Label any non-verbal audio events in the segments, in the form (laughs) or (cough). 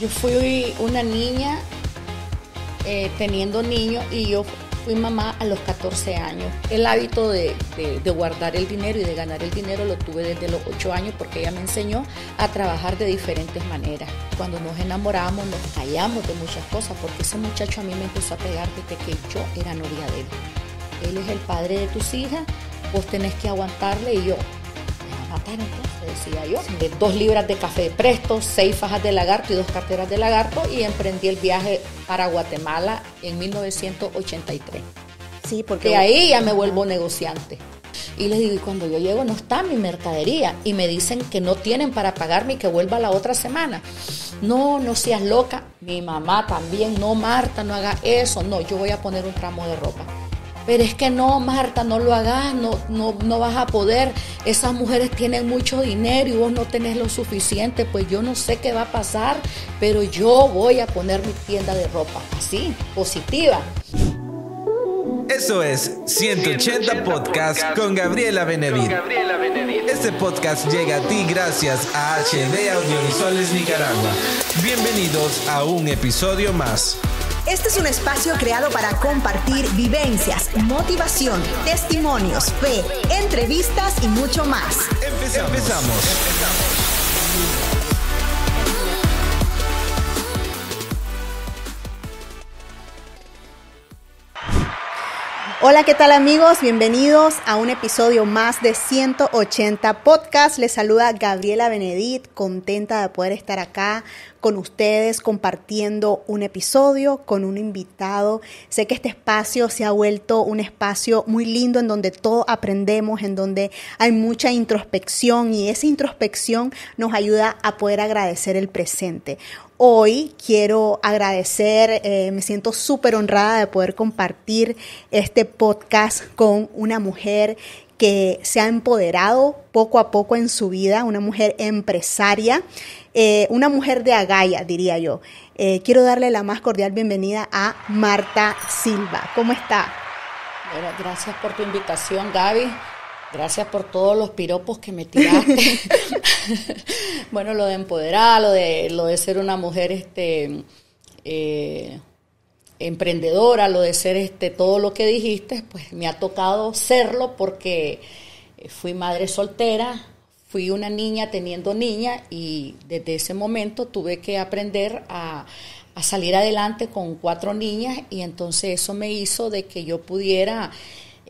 yo fui una niña eh, teniendo niños y yo fui mamá a los 14 años. El hábito de, de, guardar el dinero y de ganar el dinero lo tuve desde los 8 años porque ella me enseñó a trabajar de diferentes maneras. Cuando nos enamoramos nos callamos de muchas cosas porque ese muchacho a mí me empezó a pegar desde que yo era novia de él. Él es el padre de tus hijas, vos tenés que aguantarle y yo matar entonces, decía yo. De dos libras de café de presto, seis fajas de lagarto y dos carteras de lagarto y emprendí el viaje para Guatemala en 1983. Sí, porque... De ahí ya me vuelvo negociante. Y les digo, y cuando yo llego no está mi mercadería. Y me dicen que no tienen para pagarme y que vuelva la otra semana. No, no seas loca. Mi mamá también, no Marta, no haga eso. No, yo voy a poner un tramo de ropa. Pero es que no, Marta, no lo hagas, no, no, vas a poder. Esas mujeres tienen mucho dinero y vos no tenés lo suficiente. Pues yo no sé qué va a pasar, pero yo voy a poner mi tienda de ropa. Así, positiva. Eso es 180 Podcast con Gabriela Benedict Este podcast llega a ti gracias a HD Audiovisuales Nicaragua. Bienvenidos a un episodio más. Este es un espacio creado para compartir vivencias, motivación, testimonios, fe, entrevistas y mucho más. Empezamos. Empezamos. Hola, ¿qué tal amigos? Bienvenidos a un episodio más de 180 Podcast. Les saluda Gabriela Benedit, contenta de poder estar acá con ustedes compartiendo un episodio con un invitado. Sé que este espacio se ha vuelto un espacio muy lindo en donde todo aprendemos, en donde hay mucha introspección y esa introspección nos ayuda a poder agradecer el presente hoy quiero agradecer, eh, me siento súper honrada de poder compartir este podcast con una mujer que se ha empoderado poco a poco en su vida, una mujer empresaria, eh, una mujer de Agaya, diría yo. Eh, quiero darle la más cordial bienvenida a Marta Silva. ¿Cómo está? gracias por tu invitación, Gaby. Gracias por todos los piropos que me tiraste. (laughs) bueno, lo de empoderar, lo de, lo de ser una mujer este, eh, emprendedora, lo de ser este, todo lo que dijiste, pues me ha tocado serlo porque fui madre soltera, fui una niña teniendo niña y desde ese momento tuve que aprender a, a salir adelante con cuatro niñas y entonces eso me hizo de que yo pudiera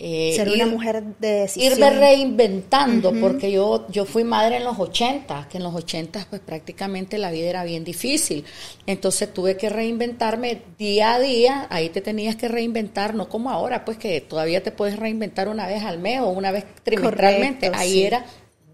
eh, Ser una mujer de decisión. Irme reinventando, porque yo, yo fui madre en los 80, que en los 80 pues prácticamente la vida era bien difícil. Entonces tuve que reinventarme día a día, ahí te tenías que reinventar, no como ahora, pues que todavía te puedes reinventar una vez al mes o una vez trimestralmente. realmente ahí era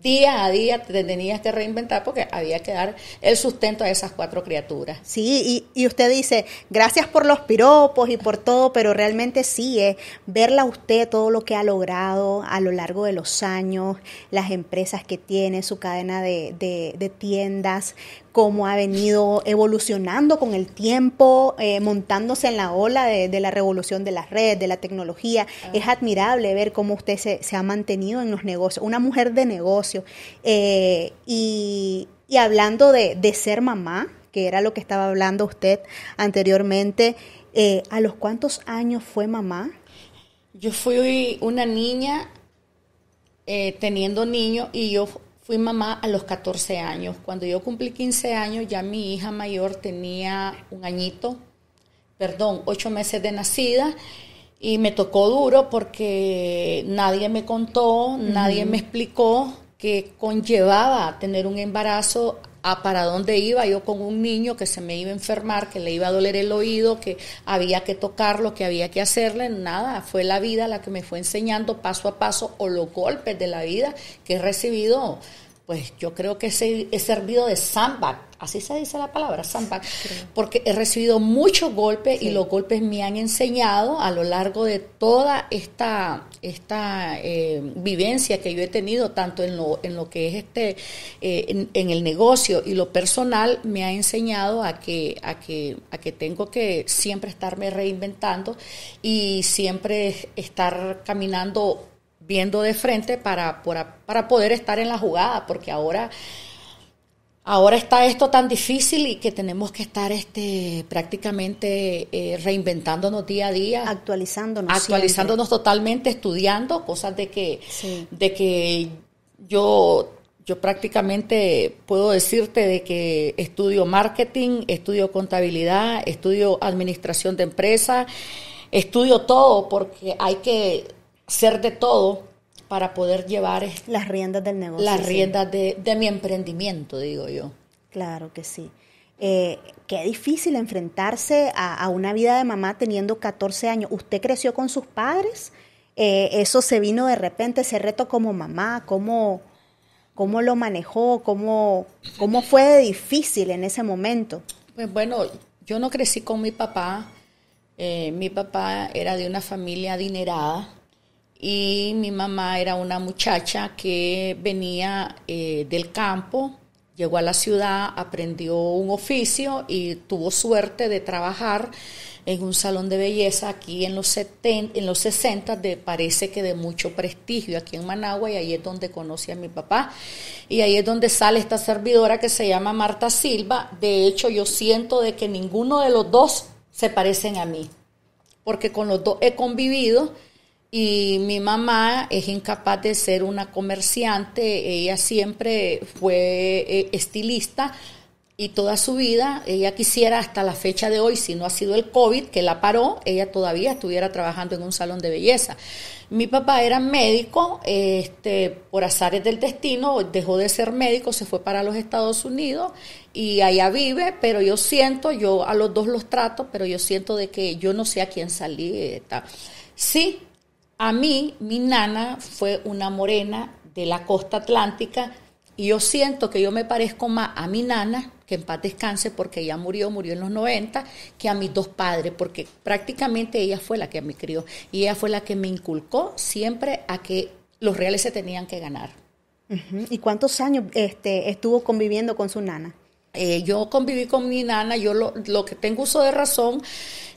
día a día te tenías que reinventar porque había que dar el sustento a esas cuatro criaturas. Sí, y, y usted dice, gracias por los piropos y por todo, pero realmente sí es ¿eh? verla usted todo lo que ha logrado a lo largo de los años, las empresas que tiene, su cadena de, de, de tiendas, cómo ha venido evolucionando con el tiempo, eh, montándose en la ola de, la revolución de la red, de la tecnología. Ah. Es admirable ver cómo usted se, ha mantenido en los negocios, una mujer de negocio. Eh, y, hablando de, ser mamá, que era lo que estaba hablando usted anteriormente, eh, ¿a los cuántos años fue mamá? Yo fui una niña teniendo niños y yo Fui mamá a los 14 años. Cuando yo cumplí 15 años, ya mi hija mayor tenía un añito, perdón, ocho meses de nacida. Y me tocó duro porque nadie me contó, nadie me explicó qué conllevaba tener un embarazo a para dónde iba yo con un niño que se me iba a enfermar, que le iba a doler el oído, que había que tocarlo, que había que hacerle, nada, fue la vida la que me fue enseñando paso a paso o los golpes de la vida que he recibido pues yo creo que he, he servido de sandbag, así se dice la palabra, sandbag, porque he recibido muchos golpes y los golpes me han enseñado a lo largo de toda esta, esta eh, vivencia que yo he tenido, tanto en lo, en lo que es este, eh, en, en, el negocio y lo personal, me ha enseñado a que, a que, a que tengo que siempre estarme reinventando y siempre estar caminando viendo de frente para, poder estar en la jugada, porque ahora ahora está esto tan difícil y que tenemos que estar este prácticamente eh, reinventándonos día a día actualizándonos actualizándonos totalmente estudiando cosas de que de que yo yo prácticamente puedo decirte de que estudio marketing estudio contabilidad estudio administración de empresas estudio todo porque hay que ser de todo para poder llevar las riendas del negocio. Las riendas de, mi emprendimiento, digo yo. Claro que sí. Eh, qué difícil enfrentarse a, una vida de mamá teniendo 14 años. ¿Usted creció con sus padres? Eh, ¿Eso se vino de repente, ese reto como mamá? ¿Cómo, lo manejó? ¿Cómo, fue difícil en ese momento? Pues bueno, yo no crecí con mi papá. Eh, mi papá era de una familia adinerada y mi mamá era una muchacha que venía eh, del campo, llegó a la ciudad, aprendió un oficio y tuvo suerte de trabajar en un salón de belleza aquí en los, en los 60, de, parece que de mucho prestigio aquí en Managua, y ahí es donde conoce a mi papá, y ahí es donde sale esta servidora que se llama Marta Silva. De hecho, yo siento de que ninguno de los dos se parecen a mí, porque con los dos he convivido y mi mamá es incapaz de ser una comerciante, ella siempre fue eh, estilista y toda su vida, ella quisiera hasta la fecha de hoy, si no ha sido el COVID que la paró, ella todavía estuviera trabajando en un salón de belleza. Mi papá era médico, este, por azares del destino, dejó de ser médico, se fue para los Estados Unidos y allá vive, pero yo siento, yo a los dos los trato, pero yo siento de que yo no sé a quién salí. Sí, a mí, mi nana fue una morena de la costa atlántica y yo siento que yo me parezco más a mi nana, que en paz descanse porque ella murió, murió en los 90, que a mis dos padres, porque prácticamente ella fue la que me crió y ella fue la que me inculcó siempre a que los reales se tenían que ganar. ¿Y cuántos años este, estuvo conviviendo con su nana? Eh, yo conviví con mi nana, yo lo, lo que tengo uso de razón,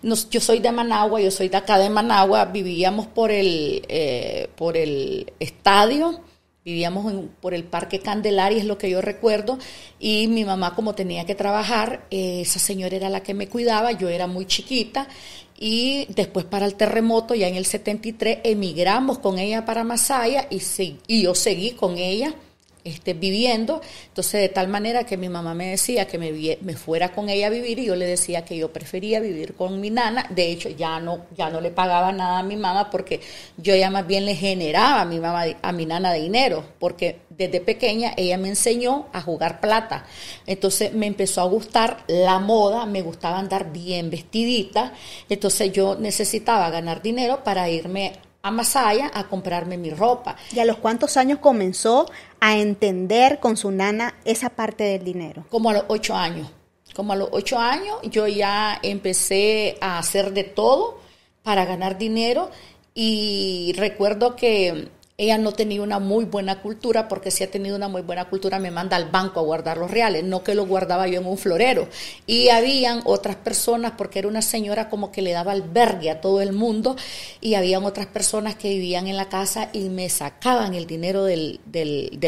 yo soy de Managua, yo soy de acá de Managua, vivíamos por el, eh, por el estadio, vivíamos por el Parque Candelaria, es lo que yo recuerdo, y mi mamá como tenía que trabajar, eh, esa señora era la que me cuidaba, yo era muy chiquita, y después para el terremoto, ya en el 73, emigramos con ella para Masaya y, y yo seguí con ella esté viviendo. Entonces, de tal manera que mi mamá me decía que me, fuera con ella a vivir y yo le decía que yo prefería vivir con mi nana. De hecho, ya no, ya no le pagaba nada a mi mamá porque yo ya más bien le generaba a mi, mamá, a mi nana dinero, porque desde pequeña ella me enseñó a jugar plata. Entonces, me empezó a gustar la moda, me gustaba andar bien vestidita. Entonces, yo necesitaba ganar dinero para irme a Masaya a comprarme mi ropa. ¿Y a los cuántos años comenzó a entender con su nana esa parte del dinero? Como a los ocho años. Como a los ocho años yo ya empecé a hacer de todo para ganar dinero y recuerdo que ella no tenía una muy buena cultura, porque si ha tenido una muy buena cultura me manda al banco a guardar los reales, no que los guardaba yo en un florero. Y habían otras personas, porque era una señora como que le daba albergue a todo el mundo, y habían otras personas que vivían en la casa y me sacaban el dinero del,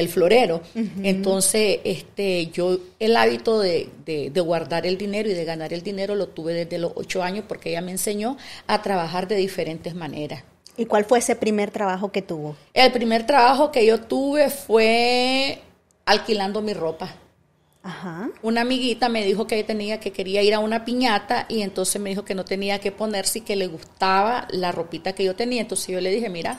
florero. Entonces, este, yo el hábito de guardar el dinero y de ganar el dinero lo tuve desde los ocho años porque ella me enseñó a trabajar de diferentes maneras. ¿Y cuál fue ese primer trabajo que tuvo? El primer trabajo que yo tuve fue alquilando mi ropa. Ajá. Una amiguita me dijo que tenía que quería ir a una piñata y entonces me dijo que no tenía que ponerse y que le gustaba la ropita que yo tenía. Entonces yo le dije, mira,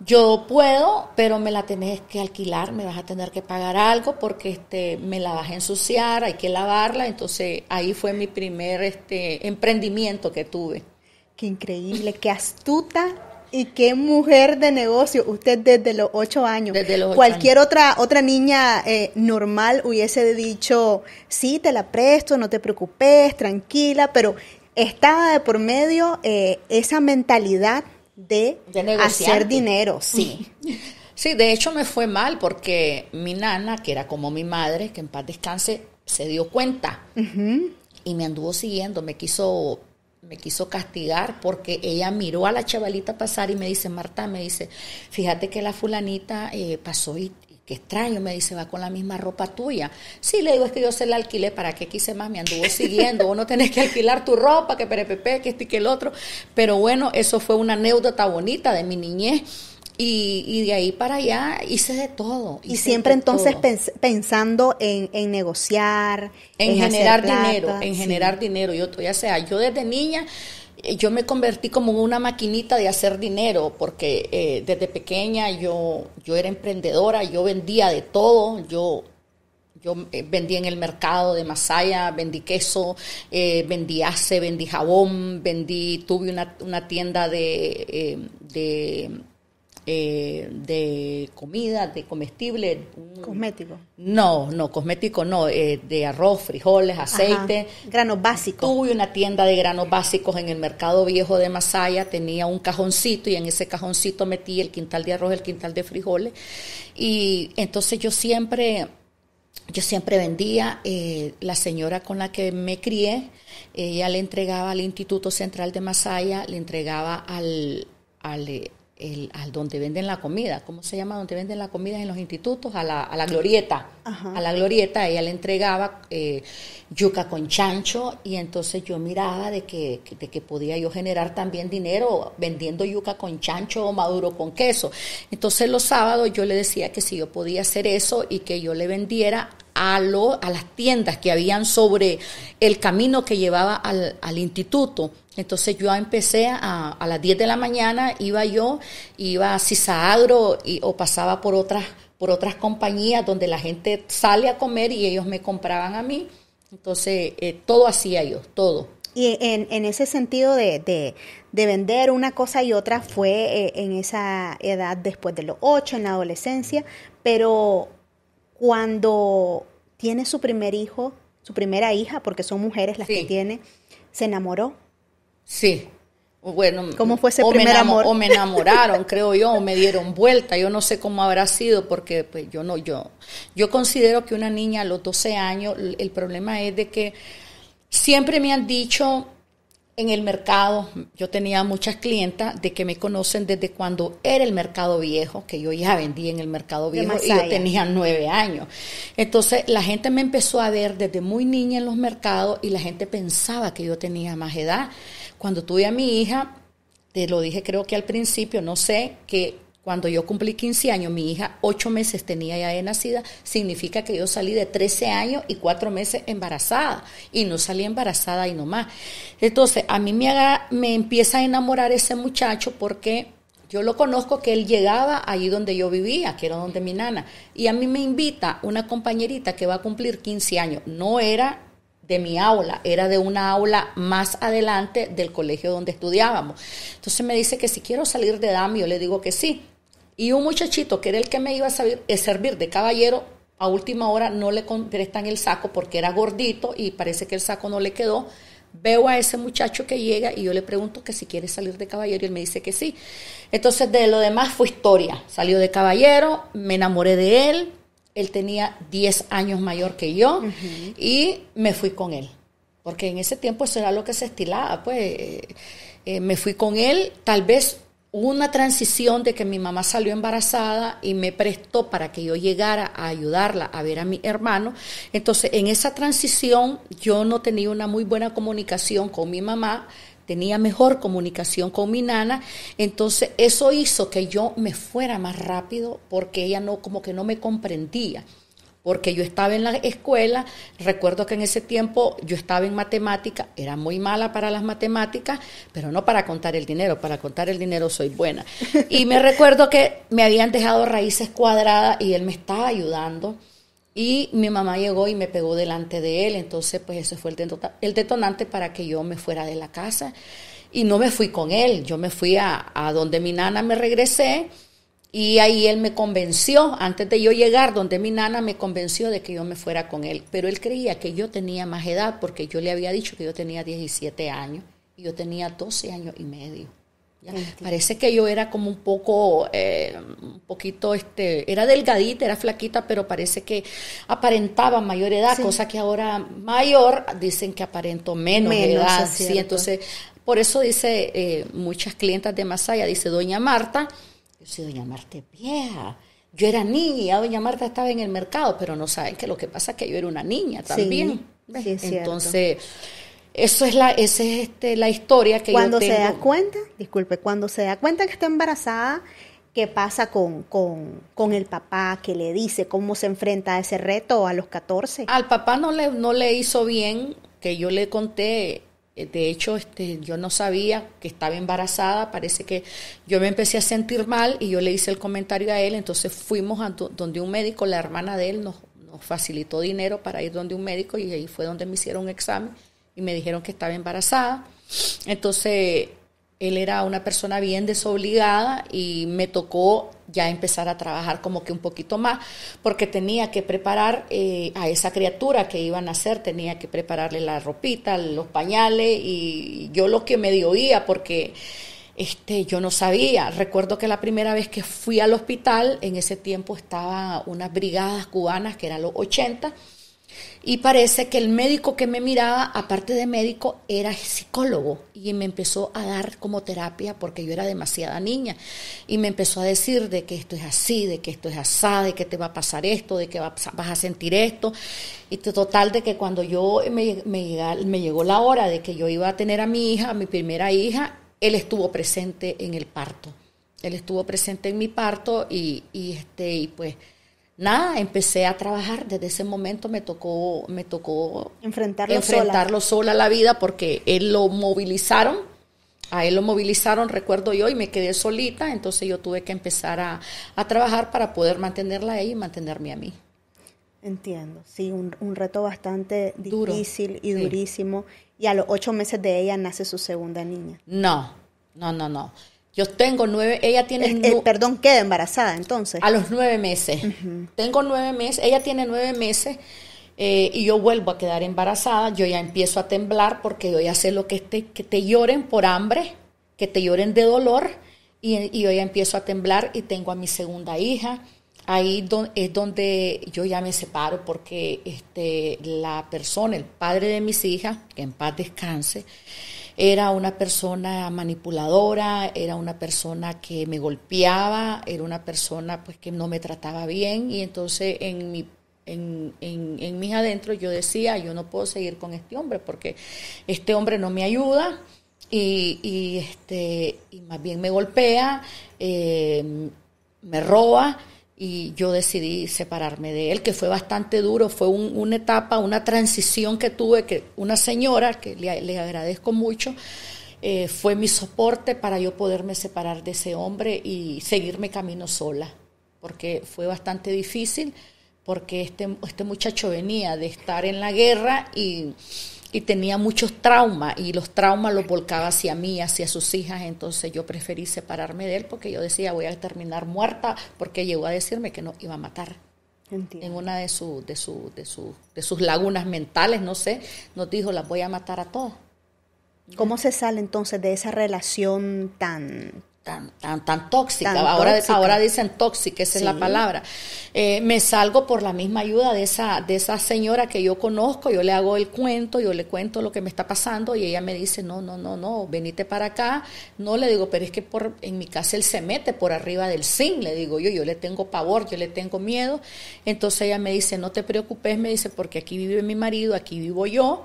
yo puedo, pero me la tenés que alquilar, me vas a tener que pagar algo porque este me la vas a ensuciar, hay que lavarla. Entonces ahí fue mi primer este emprendimiento que tuve. Qué increíble, qué astuta y qué mujer de negocio usted desde los ocho años. Desde Cualquier otra otra niña eh, normal hubiese dicho, sí, te la presto, no te preocupes, tranquila, pero estaba de por medio eh, esa mentalidad de, hacer dinero, sí. Sí, de hecho me fue mal porque mi nana, que era como mi madre, que en paz descanse, se dio cuenta y me anduvo siguiendo, me quiso me quiso castigar porque ella miró a la chavalita pasar y me dice, Marta, me dice, fíjate que la fulanita eh, pasó y, qué extraño, me dice, va con la misma ropa tuya. Sí, le digo, es que yo se la alquilé, ¿para qué quise más? Me anduvo siguiendo, vos no tenés que alquilar tu ropa, que perepepe, que este que el otro. Pero bueno, eso fue una anécdota bonita de mi niñez y, y, de ahí para allá hice de todo. y siempre entonces pensando en, negociar. En, generar dinero, en generar dinero. Yo, ya sea, yo desde niña, eh, yo me convertí como una maquinita de hacer dinero, porque eh, desde pequeña yo, yo era emprendedora, yo vendía de todo, yo yo eh, vendí en el mercado de Masaya, vendí queso, vendí ace, vendí jabón, vendí, tuve una, tienda de eh, de comida, de comestible. ¿Cosmético? No, no, cosmético no, eh, de arroz, frijoles, aceite. Granos básicos. Tuve una tienda de granos básicos en el mercado viejo de Masaya, tenía un cajoncito y en ese cajoncito metí el quintal de arroz, el quintal de frijoles. Y entonces yo siempre yo siempre vendía, eh, la señora con la que me crié, ella le entregaba al Instituto Central de Masaya, le entregaba al, al, al donde venden la comida, ¿cómo se llama? Donde venden la comida en los institutos, a la, a la glorieta. A la glorieta, ella le entregaba eh, yuca con chancho y entonces yo miraba de que, de que podía yo generar también dinero vendiendo yuca con chancho o maduro con queso. Entonces los sábados yo le decía que si yo podía hacer eso y que yo le vendiera a, lo, a las tiendas que habían sobre el camino que llevaba al, instituto. Entonces yo empecé a, las 10 de la mañana, iba yo, iba a Cisagro o pasaba por otras, por otras compañías donde la gente sale a comer y ellos me compraban a mí. Entonces eh, todo hacía yo, todo. Y en, ese sentido de, de, vender una cosa y otra fue eh, en esa edad después de los 8, en la adolescencia, pero cuando tiene su primer hijo, su primera hija, porque son mujeres las que tiene, se enamoró. Sí. Bueno, ¿cómo fue ese o primer me amor? O me enamoraron, (laughs) creo yo, o me dieron vuelta. Yo no sé cómo habrá sido, porque pues yo no, yo, yo considero que una niña a los 12 años, el problema es de que siempre me han dicho en el mercado, yo tenía muchas clientas de que me conocen desde cuando era el mercado viejo, que yo ya vendía en el mercado viejo y yo tenía nueve años. Entonces la gente me empezó a ver desde muy niña en los mercados y la gente pensaba que yo tenía más edad. Cuando tuve a mi hija, te lo dije creo que al principio, no sé, que cuando yo cumplí 15 años, mi hija 8 meses tenía ya de nacida, significa que yo salí de 13 años y 4 meses embarazada. Y no salí embarazada y no Entonces, a mí me, me empieza a enamorar ese muchacho porque yo lo conozco que él llegaba ahí donde yo vivía, que era donde mi nana. Y a mí me invita una compañerita que va a cumplir 15 años. No era de mi aula, era de una aula más adelante del colegio donde estudiábamos. Entonces me dice que si quiero salir de Dami, yo le digo que sí. Y un muchachito que era el que me iba a eh, servir, de caballero, a última hora no le prestan el saco porque era gordito y parece que el saco no le quedó. Veo a ese muchacho que llega y yo le pregunto que si quiere salir de caballero y él me dice que sí. Entonces de lo demás fue historia. Salió de caballero, me enamoré de él, él tenía 10 años mayor que yo y me fui con él. Porque en ese tiempo eso era lo que se estilaba, pues eh, eh, me fui con él, tal vez hubo una transición de que mi mamá salió embarazada y me prestó para que yo llegara a ayudarla a ver a mi hermano. Entonces, en esa transición yo no tenía una muy buena comunicación con mi mamá, tenía mejor comunicación con mi nana, entonces eso hizo que yo me fuera más rápido porque ella no como que no me comprendía porque yo estaba en la escuela, recuerdo que en ese tiempo yo estaba en matemática, era muy mala para las matemáticas, pero no para contar el dinero, para contar el dinero soy buena. Y me (laughs) recuerdo que me habían dejado raíces cuadradas y él me estaba ayudando. Y mi mamá llegó y me pegó delante de él, entonces pues ese fue el detonante para que yo me fuera de la casa. Y no me fui con él, yo me fui a, a donde mi nana, me regresé y ahí él me convenció, antes de yo llegar donde mi nana, me convenció de que yo me fuera con él. Pero él creía que yo tenía más edad porque yo le había dicho que yo tenía 17 años y yo tenía 12 años y medio. Parece que yo era como un poco, eh, un poquito, este, era delgadita, era flaquita, pero parece que aparentaba mayor edad, cosa que ahora mayor dicen que aparento menos, edad. Sí, entonces, por eso dice eh, muchas clientas de Masaya, dice, doña Marta, Sí, doña Marta vieja. Yo era niña, doña Marta estaba en el mercado, pero no saben que lo que pasa es que yo era una niña también. Sí, Entonces, eso es la, esa es este, la historia que cuando yo Cuando se da cuenta, disculpe, cuando se da cuenta que está embarazada, qué pasa con, con, con, el papá, que le dice cómo se enfrenta a ese reto a los 14. Al papá no le, no le hizo bien, que yo le conté eh, de hecho, este, yo no sabía que estaba embarazada, parece que yo me empecé a sentir mal y yo le hice el comentario a él, entonces fuimos a donde un médico, la hermana de él nos, nos facilitó dinero para ir donde un médico y ahí fue donde me hicieron un examen y me dijeron que estaba embarazada. Entonces, él era una persona bien desobligada y me tocó ya empezar a trabajar como que un poquito más, porque tenía que preparar eh, a esa criatura que iban a hacer tenía que prepararle la ropita, los pañales, y yo lo que me dioía porque este, yo no sabía. Recuerdo que la primera vez que fui al hospital, en ese tiempo estaban unas brigadas cubanas, que eran los 80, y parece que el médico que me miraba, aparte de médico, era psicólogo y me empezó a dar como terapia porque yo era demasiada niña y me empezó a decir de que esto es así, de que esto es asá, de que te va a pasar esto, de que vas a sentir esto. Y total de que cuando yo me, llegó la hora de que yo iba a tener a mi hija, a mi primera hija, él estuvo presente en el parto. Él estuvo presente en mi parto y, y este, y pues nada, empecé a trabajar. Desde ese momento me tocó, me tocó enfrentarlo, enfrentarlo sola. a la vida porque él lo movilizaron. A él lo movilizaron, recuerdo yo, y me quedé solita. Entonces yo tuve que empezar a, trabajar para poder mantenerla a ella y mantenerme a mí. Entiendo, sí, un, un reto bastante difícil y durísimo. Y a los ocho meses de ella nace su segunda niña. No, no, no, no. Yo tengo nueve, ella tiene... perdón, queda embarazada entonces. A los nueve meses. Tengo nueve meses, ella tiene nueve meses eh, y yo vuelvo a quedar embarazada, yo ya empiezo a temblar porque yo ya sé lo que, esté, que te lloren por hambre, que te lloren de dolor y, yo ya empiezo a temblar y tengo a mi segunda hija ahí es donde yo ya me separo porque este, la persona, el padre de mis hijas, que en paz descanse, era una persona manipuladora, era una persona que me golpeaba, era una persona pues que no me trataba bien y entonces en mi en, en, mis adentros yo decía, yo no puedo seguir con este hombre porque este hombre no me ayuda y, este, y más bien me golpea, eh, me roba y yo decidí separarme de él, que fue bastante duro, fue una etapa, una transición que tuve, que una señora, que le, agradezco mucho, eh, fue mi soporte para yo poderme separar de ese hombre y seguirme camino sola, porque fue bastante difícil, porque este, este muchacho venía de estar en la guerra y y tenía muchos traumas y los traumas los volcaba hacia mí, hacia sus hijas, entonces yo preferí separarme de él porque yo decía voy a terminar muerta porque llegó a decirme que no iba a matar. En una de, sus de, de, de sus lagunas mentales, no sé, nos dijo las voy a matar a todos. ¿Cómo se sale entonces de esa relación tan tan, tan, tan tóxica. ahora, ahora dicen tóxica, esa es la palabra. Eh, me salgo por la misma ayuda de esa, de esa señora que yo conozco, yo le hago el cuento, yo le cuento lo que me está pasando y ella me dice, no, no, no, no, venite para acá. No le digo, pero es que por, en mi casa él se mete por arriba del zinc, le digo yo, yo le tengo pavor, yo le tengo miedo. Entonces ella me dice, no te preocupes, me dice, porque aquí vive mi marido, aquí vivo yo.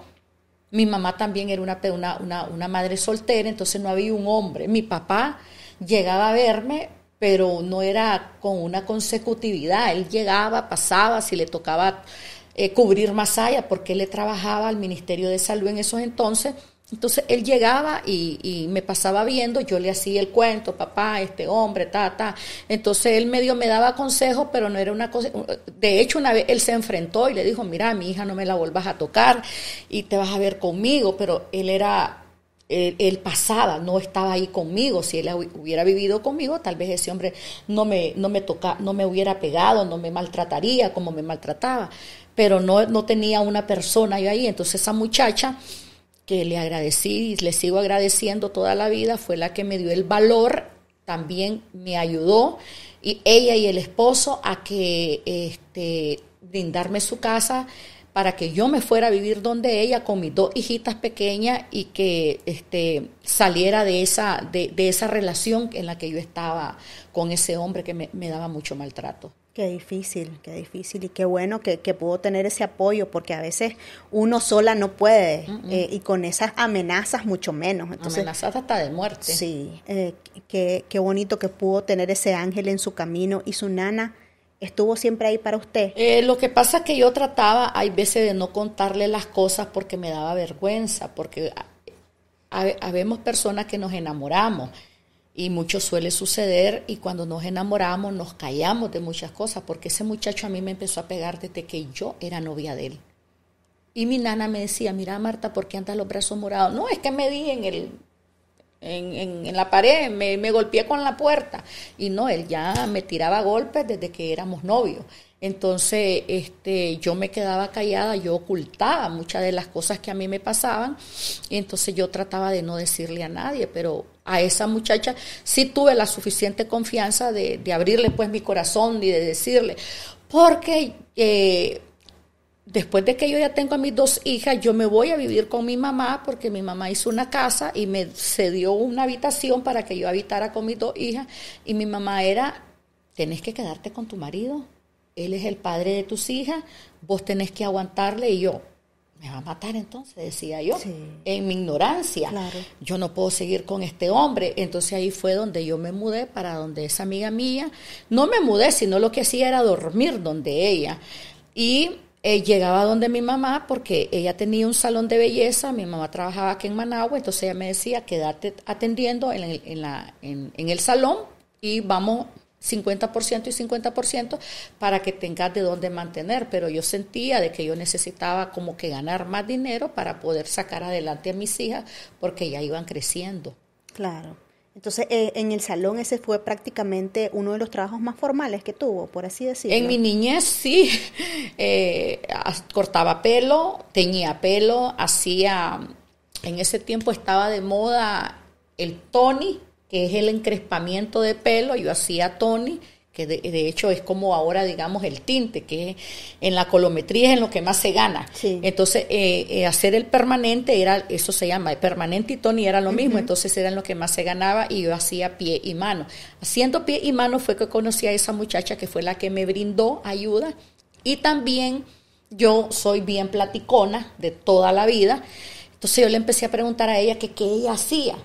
Mi mamá también era una, una madre soltera, entonces no había un hombre. Mi papá llegaba a verme, pero no era con una consecutividad. Él llegaba, pasaba, si le tocaba eh, cubrir allá, porque él le trabajaba al Ministerio de Salud en esos entonces. Entonces él llegaba y, me pasaba viendo, yo le hacía el cuento, papá, este hombre, ta, ta. Entonces él medio me daba consejos, pero no era una cosa. De hecho, una vez él se enfrentó y le dijo: Mira, mi hija no me la vuelvas a tocar y te vas a ver conmigo. Pero él era él, pasaba, no estaba ahí conmigo. Si él hubiera vivido conmigo, tal vez ese hombre no me, no me, toca, no me hubiera pegado, no me maltrataría como me maltrataba. Pero no, no tenía una persona ahí. Entonces esa muchacha que le agradecí y le sigo agradeciendo toda la vida fue la que me dio el valor, también me ayudó, y ella y el esposo a que este, brindarme su casa para que yo me fuera a vivir donde ella con mis dos hijitas pequeñas y que este, saliera de esa, de, de esa relación en la que yo estaba con ese hombre que me, daba mucho maltrato. Qué difícil, qué difícil y qué bueno que, que, pudo tener ese apoyo porque a veces uno sola no puede eh, y con esas amenazas mucho menos. Entonces, amenazas hasta de muerte. Sí, eh, qué bonito que pudo tener ese ángel en su camino y su nana estuvo siempre ahí para usted? Eh, lo que pasa es que yo trataba, hay veces, de no contarle las cosas porque me daba vergüenza, porque habemos personas que nos enamoramos y mucho suele suceder y cuando nos enamoramos nos callamos de muchas cosas porque ese muchacho a mí me empezó a pegar desde que yo era novia de él. Y mi nana me decía, mira Marta, ¿por qué andas los brazos morados? No, es que me di en el en, en, la pared, me, golpeé con la puerta. Y no, él ya me tiraba golpes desde que éramos novios. Entonces, este, yo me quedaba callada, yo ocultaba muchas de las cosas que a mí me pasaban, y entonces yo trataba de no decirle a nadie, pero a esa muchacha sí tuve la suficiente confianza de, abrirle pues mi corazón y de decirle, porque eh, después de que yo ya tengo a mis dos hijas, yo me voy a vivir con mi mamá porque mi mamá hizo una casa y me cedió una habitación para que yo habitara con mis dos hijas. Y mi mamá era, tenés que quedarte con tu marido, él es el padre de tus hijas, vos tenés que aguantarle y yo. Me va a matar entonces, decía yo, en mi ignorancia. Yo no puedo seguir con este hombre. Entonces ahí fue donde yo me mudé para donde esa amiga mía. No me mudé, sino lo que hacía era dormir donde ella. Y eh, llegaba donde mi mamá porque ella tenía un salón de belleza, mi mamá trabajaba aquí en Managua, entonces ella me decía, quédate atendiendo en el, en la, en, el salón y vamos 50% y 50% para que tengas de dónde mantener, pero yo sentía de que yo necesitaba como que ganar más dinero para poder sacar adelante a mis hijas porque ya iban creciendo. Claro. Entonces, eh, en el salón ese fue prácticamente uno de los trabajos más formales que tuvo, por así decirlo. En mi niñez sí, (laughs) eh, cortaba pelo, teñía pelo, hacía, en ese tiempo estaba de moda el Tony, que es el encrespamiento de pelo, yo hacía Tony que de, hecho es como ahora digamos el tinte, que en la colometría es en lo que más se gana. Entonces, eh, eh, hacer el permanente era, eso se llama, permanente y Tony era lo mismo, entonces era en lo que más se ganaba y yo hacía pie y mano. Haciendo pie y mano fue que conocí a esa muchacha que fue la que me brindó ayuda y también yo soy bien platicona de toda la vida. Entonces yo le empecé a preguntar a ella que qué ella hacía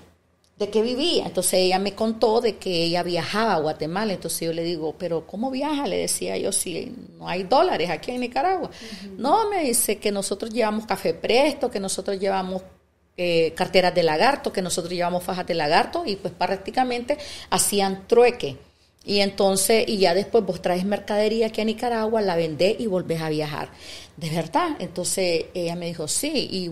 de qué vivía. Entonces ella me contó de que ella viajaba a Guatemala. Entonces yo le digo, pero ¿cómo viaja? Le decía yo, si no hay dólares aquí en Nicaragua. No, me dice que nosotros llevamos café presto, que nosotros llevamos eh, carteras de lagarto, que nosotros llevamos fajas de lagarto y pues prácticamente hacían trueque. Y entonces, y ya después vos traes mercadería aquí a Nicaragua, la vendés y volvés a viajar. De verdad. Entonces ella me dijo, sí, y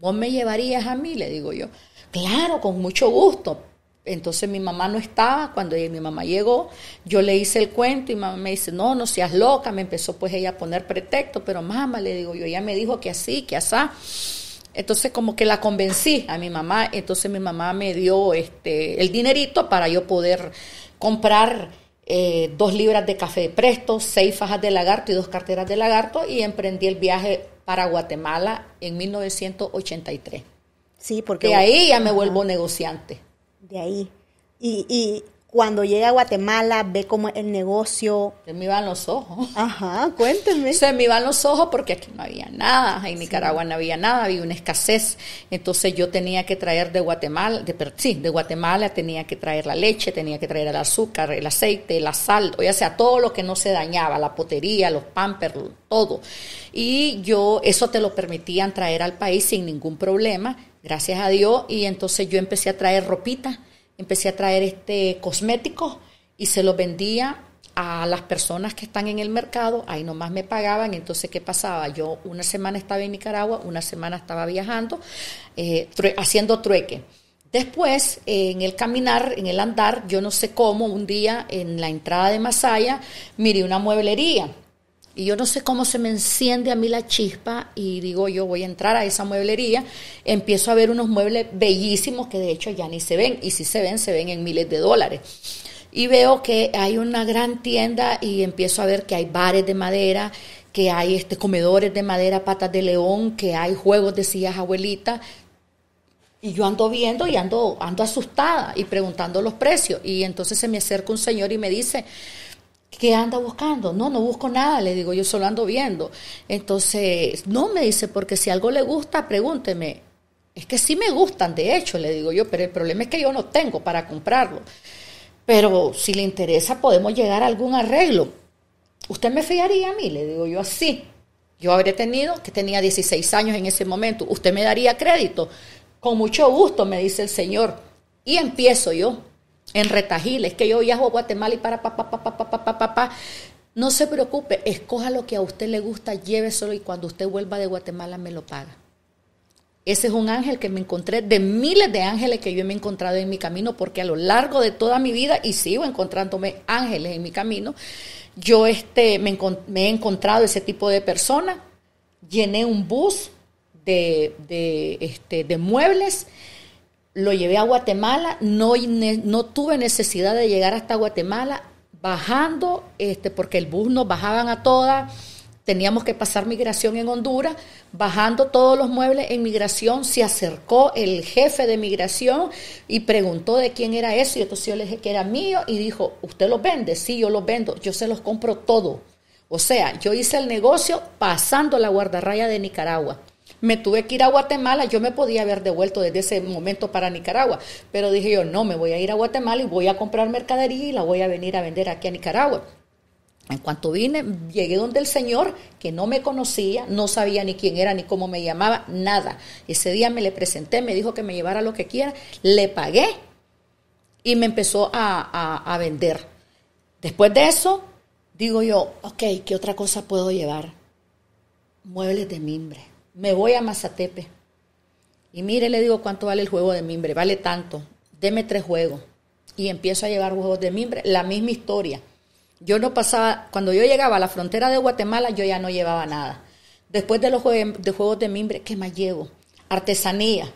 vos me llevarías a mí, le digo yo. Claro, con mucho gusto. Entonces mi mamá no estaba, cuando mi mamá llegó, yo le hice el cuento y mamá me dice, no, no seas loca, me empezó pues ella a poner pretexto, pero mamá le digo, yo ella me dijo que así, que asá. Entonces como que la convencí a mi mamá, entonces mi mamá me dio este el dinerito para yo poder comprar eh, dos libras de café de presto, seis fajas de lagarto y dos carteras de lagarto y emprendí el viaje para Guatemala en 1983. Sí, porque... De ahí ya me vuelvo negociante. De ahí. Y, y, cuando llega a Guatemala, ve cómo el negocio... Se me iban los ojos. Ajá, cuénteme. Se me iban los ojos porque aquí no había nada, en Nicaragua no había nada, había una escasez. Entonces yo tenía que traer de Guatemala, de, sí, de Guatemala tenía que traer la leche, tenía que traer el azúcar, el aceite, la sal, o sea, todo lo que no se dañaba, la potería, los pampers, todo. Y yo, eso te lo permitían traer al país sin ningún problema Gracias a Dios. Y entonces yo empecé a traer ropita, empecé a traer este cosméticos y se los vendía a las personas que están en el mercado, ahí nomás me pagaban, entonces ¿qué pasaba? Yo una semana estaba en Nicaragua, una semana estaba viajando, eh, haciendo trueque. Después, eh, en el caminar, en el andar, yo no sé cómo, un día en la entrada de Masaya, miré una mueblería y yo no sé cómo se me enciende a mí la chispa y digo, yo voy a entrar a esa mueblería, empiezo a ver unos muebles bellísimos que de hecho ya ni se ven, y si se ven, se ven en miles de dólares. Y veo que hay una gran tienda y empiezo a ver que hay bares de madera, que hay este, comedores de madera, patas de león, que hay juegos de sillas abuelita. Y yo ando viendo y ando, ando asustada y preguntando los precios. Y entonces se me acerca un señor y me dice, ¿Qué anda buscando? No, no busco nada, le digo, yo solo ando viendo. Entonces, no me dice, porque si algo le gusta, pregúnteme. Es que sí me gustan, de hecho, le digo yo, pero el problema es que yo no tengo para comprarlo. Pero si le interesa, podemos llegar a algún arreglo. ¿Usted me fiaría a mí? Le digo yo así. Yo habría tenido, que tenía 16 años en ese momento, ¿usted me daría crédito? Con mucho gusto, me dice el señor. Y empiezo yo en retajiles, que yo viajo a Guatemala y para, papá. pa, pa, pa, pa, pa, pa, pa. No se preocupe, escoja lo que a usted le gusta, solo y cuando usted vuelva de Guatemala me lo paga. Ese es un ángel que me encontré de miles de ángeles que yo me he encontrado en mi camino, porque a lo largo de toda mi vida, y sigo encontrándome ángeles en mi camino, yo este, me, he encontrado ese tipo de personas, llené un bus de este, muebles lo llevé a Guatemala, no, tuve necesidad de llegar hasta Guatemala bajando, este, porque el bus nos bajaban a todas, teníamos que pasar migración en Honduras, bajando todos los muebles en migración, se acercó el jefe de migración y preguntó de quién era eso, y entonces yo le dije que era mío, y dijo, ¿usted los vende? Sí, yo los vendo, yo se los compro todo. O sea, yo hice el negocio pasando la guardarraya de Nicaragua me tuve que ir a Guatemala, yo me podía haber devuelto desde ese momento para Nicaragua, pero dije yo, no, me voy a ir a Guatemala y voy a comprar mercadería y la voy a venir a vender aquí a Nicaragua. En cuanto vine, llegué donde el Señor, que no me conocía, no sabía ni quién era, ni cómo me llamaba, nada. Ese día me le presenté, me dijo que me llevara lo que quiera, le pagué y me empezó a, a, a vender. Después de eso, digo yo, ok, ¿qué otra cosa puedo llevar? Muebles de mimbre me voy a Mazatepe. Y mire, le digo cuánto vale el juego de mimbre. Vale tanto. Deme tres juegos. Y empiezo a llevar juegos de mimbre. La misma historia. Yo no pasaba, cuando yo llegaba a la frontera de Guatemala, yo ya no llevaba nada. Después de los juegos de, juegos de mimbre, ¿qué más llevo? Artesanía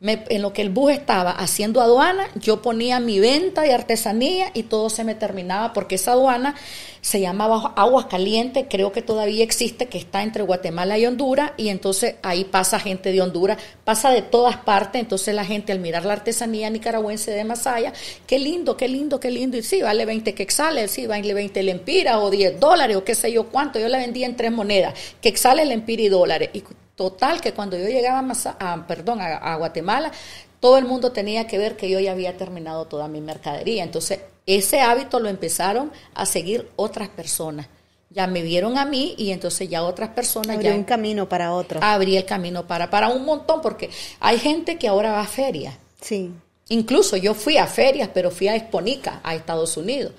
en lo que el bus estaba haciendo aduana, yo ponía mi venta de artesanía y todo se me terminaba porque esa aduana se llamaba Aguas Calientes, creo que todavía existe, que está entre Guatemala y Honduras y entonces ahí pasa gente de Honduras, pasa de todas partes, entonces la gente al mirar la artesanía nicaragüense de Masaya, qué lindo, qué lindo, qué lindo, y sí, vale 20 quexales, sí, vale 20 lempiras o 10 dólares o qué sé yo cuánto, yo la vendía en tres monedas, quexales, lempira y dólares. Y Total, que cuando yo llegaba a, perdón, a, Guatemala, todo el mundo tenía que ver que yo ya había terminado toda mi mercadería. Entonces, ese hábito lo empezaron a seguir otras personas ya me vieron a mí y entonces ya otras personas Abrió ya un camino para otro abrí el camino para para un montón porque hay gente que ahora va a ferias sí incluso yo fui a ferias pero fui a Exponica a Estados Unidos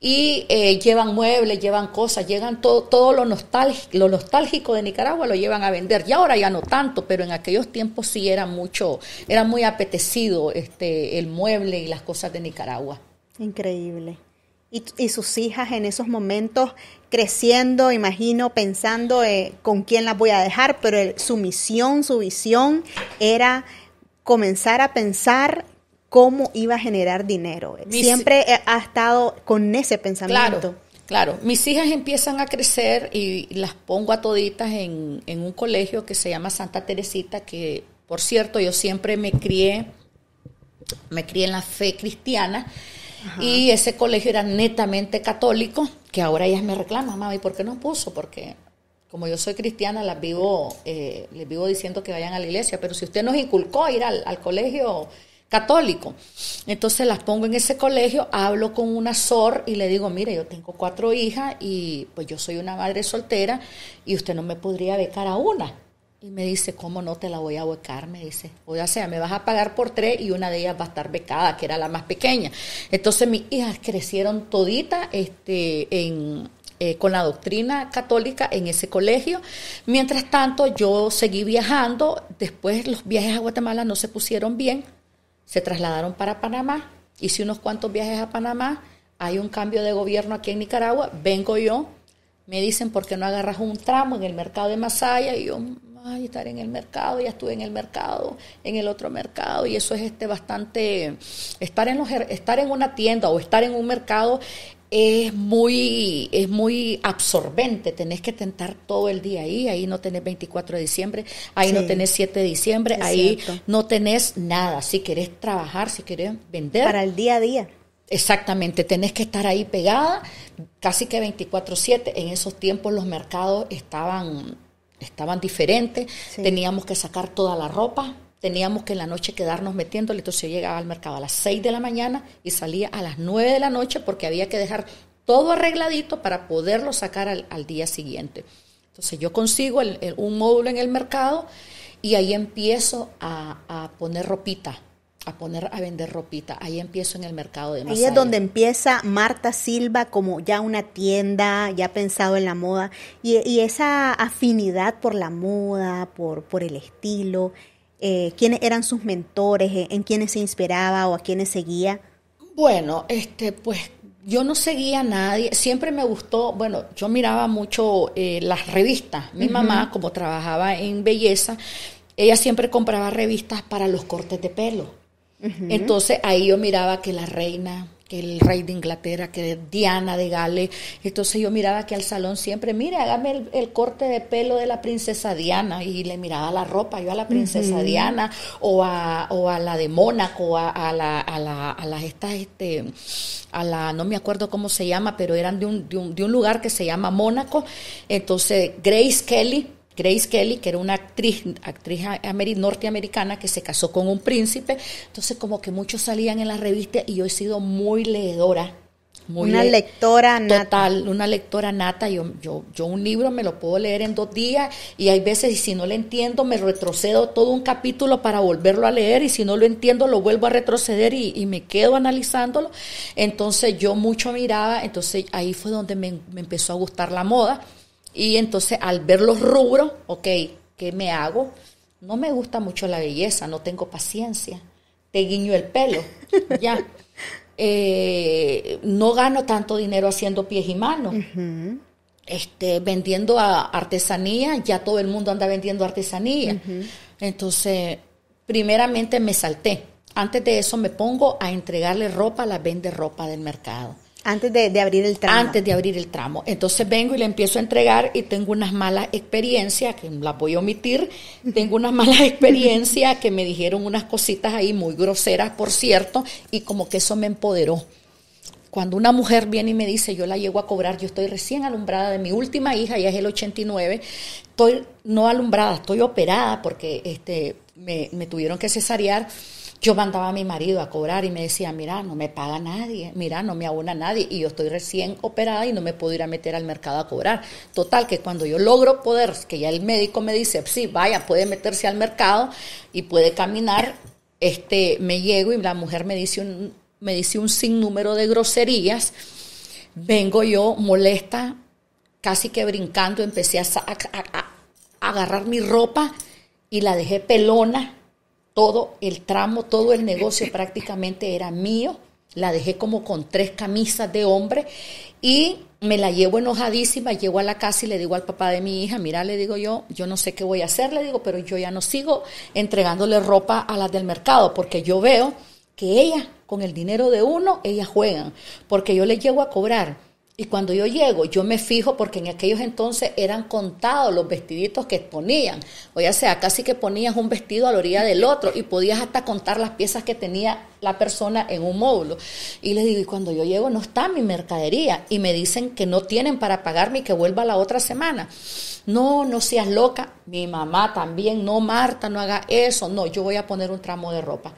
y eh, llevan muebles, llevan cosas, llegan todo, todo lo, nostálgico, nostálgico de Nicaragua lo llevan a vender. Y ahora ya no tanto, pero en aquellos tiempos sí era mucho, era muy apetecido este, el mueble y las cosas de Nicaragua. Increíble. Y, sus hijas en esos momentos creciendo, imagino, pensando eh, con quién las voy a dejar, pero su misión, su visión era comenzar a pensar cómo iba a generar dinero. Siempre ha estado con ese pensamiento. Claro, Mis hijas empiezan a crecer y las pongo a toditas en, un colegio que se llama Santa Teresita, que por cierto, yo siempre me crié, me crié en la fe cristiana. Y ese colegio era netamente católico, que ahora ellas me reclaman, mamá, ¿y ¿por qué no puso? Porque como yo soy cristiana, las vivo, eh, les vivo diciendo que vayan a la iglesia, pero si usted nos inculcó ir al, al colegio católico. Entonces las pongo en ese colegio, hablo con una SOR y le digo, mire, yo tengo cuatro hijas y pues yo soy una madre soltera y usted no me podría becar a una. Y me dice, ¿cómo no te la voy a becar? Me dice, o sea, me vas a pagar por tres y una de ellas va a estar becada, que era la más pequeña. Entonces mis hijas crecieron toditas este, en, eh, con la doctrina católica en ese colegio. Mientras tanto, yo seguí viajando. Después los viajes a Guatemala no se pusieron bien se trasladaron para Panamá. Hice unos cuantos viajes a Panamá, hay un cambio de gobierno aquí en Nicaragua, vengo yo, me dicen, ¿por qué no agarras un tramo en el mercado de Masaya? Y yo, ay, estar en el mercado, ya estuve en el mercado, en el otro mercado, y eso es este bastante, estar en, los, er, estar en una tienda o estar en un mercado es muy, es muy absorbente, tenés que tentar todo el día ahí, ahí no tenés 24 de diciembre, ahí no tenés 7 de diciembre, ahí no tenés nada, si querés trabajar, si querés vender. Para el día a día. Exactamente, tenés que estar ahí pegada, casi que 24/7, en esos tiempos los mercados estaban, estaban diferentes, teníamos que sacar toda la ropa, teníamos que en la noche quedarnos metiéndole. Entonces yo llegaba al mercado a las 6 de la mañana y salía a las 9 de la noche porque había que dejar todo arregladito para poderlo sacar al, día siguiente. Entonces yo consigo un módulo en el mercado y ahí empiezo a, poner ropita, a poner a vender ropita. Ahí empiezo en el mercado de Masaya. Ahí es donde empieza Marta Silva como ya una tienda, ya pensado en la moda y, esa afinidad por la moda, por, por el estilo. Eh, quiénes eran sus mentores, eh, en quiénes se inspiraba o a quiénes seguía. Bueno, este, pues yo no seguía a nadie, siempre me gustó, bueno, yo miraba mucho eh, las revistas, mi mamá como trabajaba en belleza, ella siempre compraba revistas para los cortes de pelo. Entonces ahí yo miraba que la reina, que el rey de Inglaterra, que Diana de Gales. Entonces yo miraba aquí al salón siempre, mire, hágame el, corte de pelo de la princesa Diana. Y le miraba la ropa, yo a la princesa Diana o a, la de Mónaco, a, a, la, a, la, a las estas, este, a la, no me acuerdo cómo se llama, pero eran de un lugar que se llama Mónaco. Entonces Grace Kelly Grace Kelly, que era una actriz, actriz norteamericana que se casó con un príncipe. Entonces, como que muchos salían en las revistas y yo he sido muy leedora. una lectora nata. Total, una lectora nata. Yo, yo, yo un libro me lo puedo leer en dos días y hay veces, y si no lo entiendo, me retrocedo todo un capítulo para volverlo a leer y si no lo entiendo, lo vuelvo a retroceder y, me quedo analizándolo. Entonces yo mucho miraba, entonces ahí fue donde me empezó a gustar la moda y entonces al ver los rubros, ok, ¿qué me hago? No me gusta mucho la belleza, no tengo paciencia, te guiño el pelo, (laughs) ya. Eh, no gano tanto dinero haciendo pies y manos. Este, vendiendo artesanía, ya todo el mundo anda vendiendo artesanía. Entonces, primeramente me salté. Antes de eso me pongo a entregarle ropa a la vende ropa del mercado. Antes de, abrir el tramo. Antes de abrir el tramo. Entonces vengo y le empiezo a entregar y tengo unas malas experiencias, que las voy a omitir, tengo unas malas (laughs) experiencias que me dijeron unas cositas ahí muy groseras, por cierto, y como que eso me empoderó. Cuando una mujer viene y me dice, yo la llego a cobrar, yo estoy recién alumbrada de mi última hija, ya es el 89, estoy no alumbrada, estoy operada porque este, me, me tuvieron que cesarear yo mandaba a mi marido a cobrar y me decía, mira, no me paga nadie, mira, no me abona nadie y yo estoy recién operada y no me puedo ir a meter al mercado a cobrar. Total, que cuando yo logro poder, que ya el médico me dice, sí, vaya, puede meterse al mercado y puede caminar, este, me llego y la mujer me dice un, me dice un sinnúmero de groserías, vengo yo molesta, casi que brincando, empecé a agarrar mi ropa y la dejé pelona todo el tramo, todo el negocio (laughs) prácticamente era mío. La dejé como con tres camisas de hombre y me la llevo enojadísima, llego a la casa y le digo al papá de mi hija, mira, le digo yo, yo no sé qué voy a hacer, le digo, pero yo ya no sigo entregándole ropa a las del mercado porque yo veo que ella con el dinero de uno, ellas juegan, porque yo le llego a cobrar y cuando yo llego, yo me fijo porque en aquellos entonces eran contados los vestiditos que ponían. O ya sea, casi que ponías un vestido a la orilla del otro y podías hasta contar las piezas que tenía la persona en un módulo. Y le digo, y cuando yo llego no está mi mercadería. Y me dicen que no tienen para pagarme y que vuelva la otra semana. No, no seas loca. Mi mamá también, no Marta, no haga eso. No, yo voy a poner un tramo de ropa.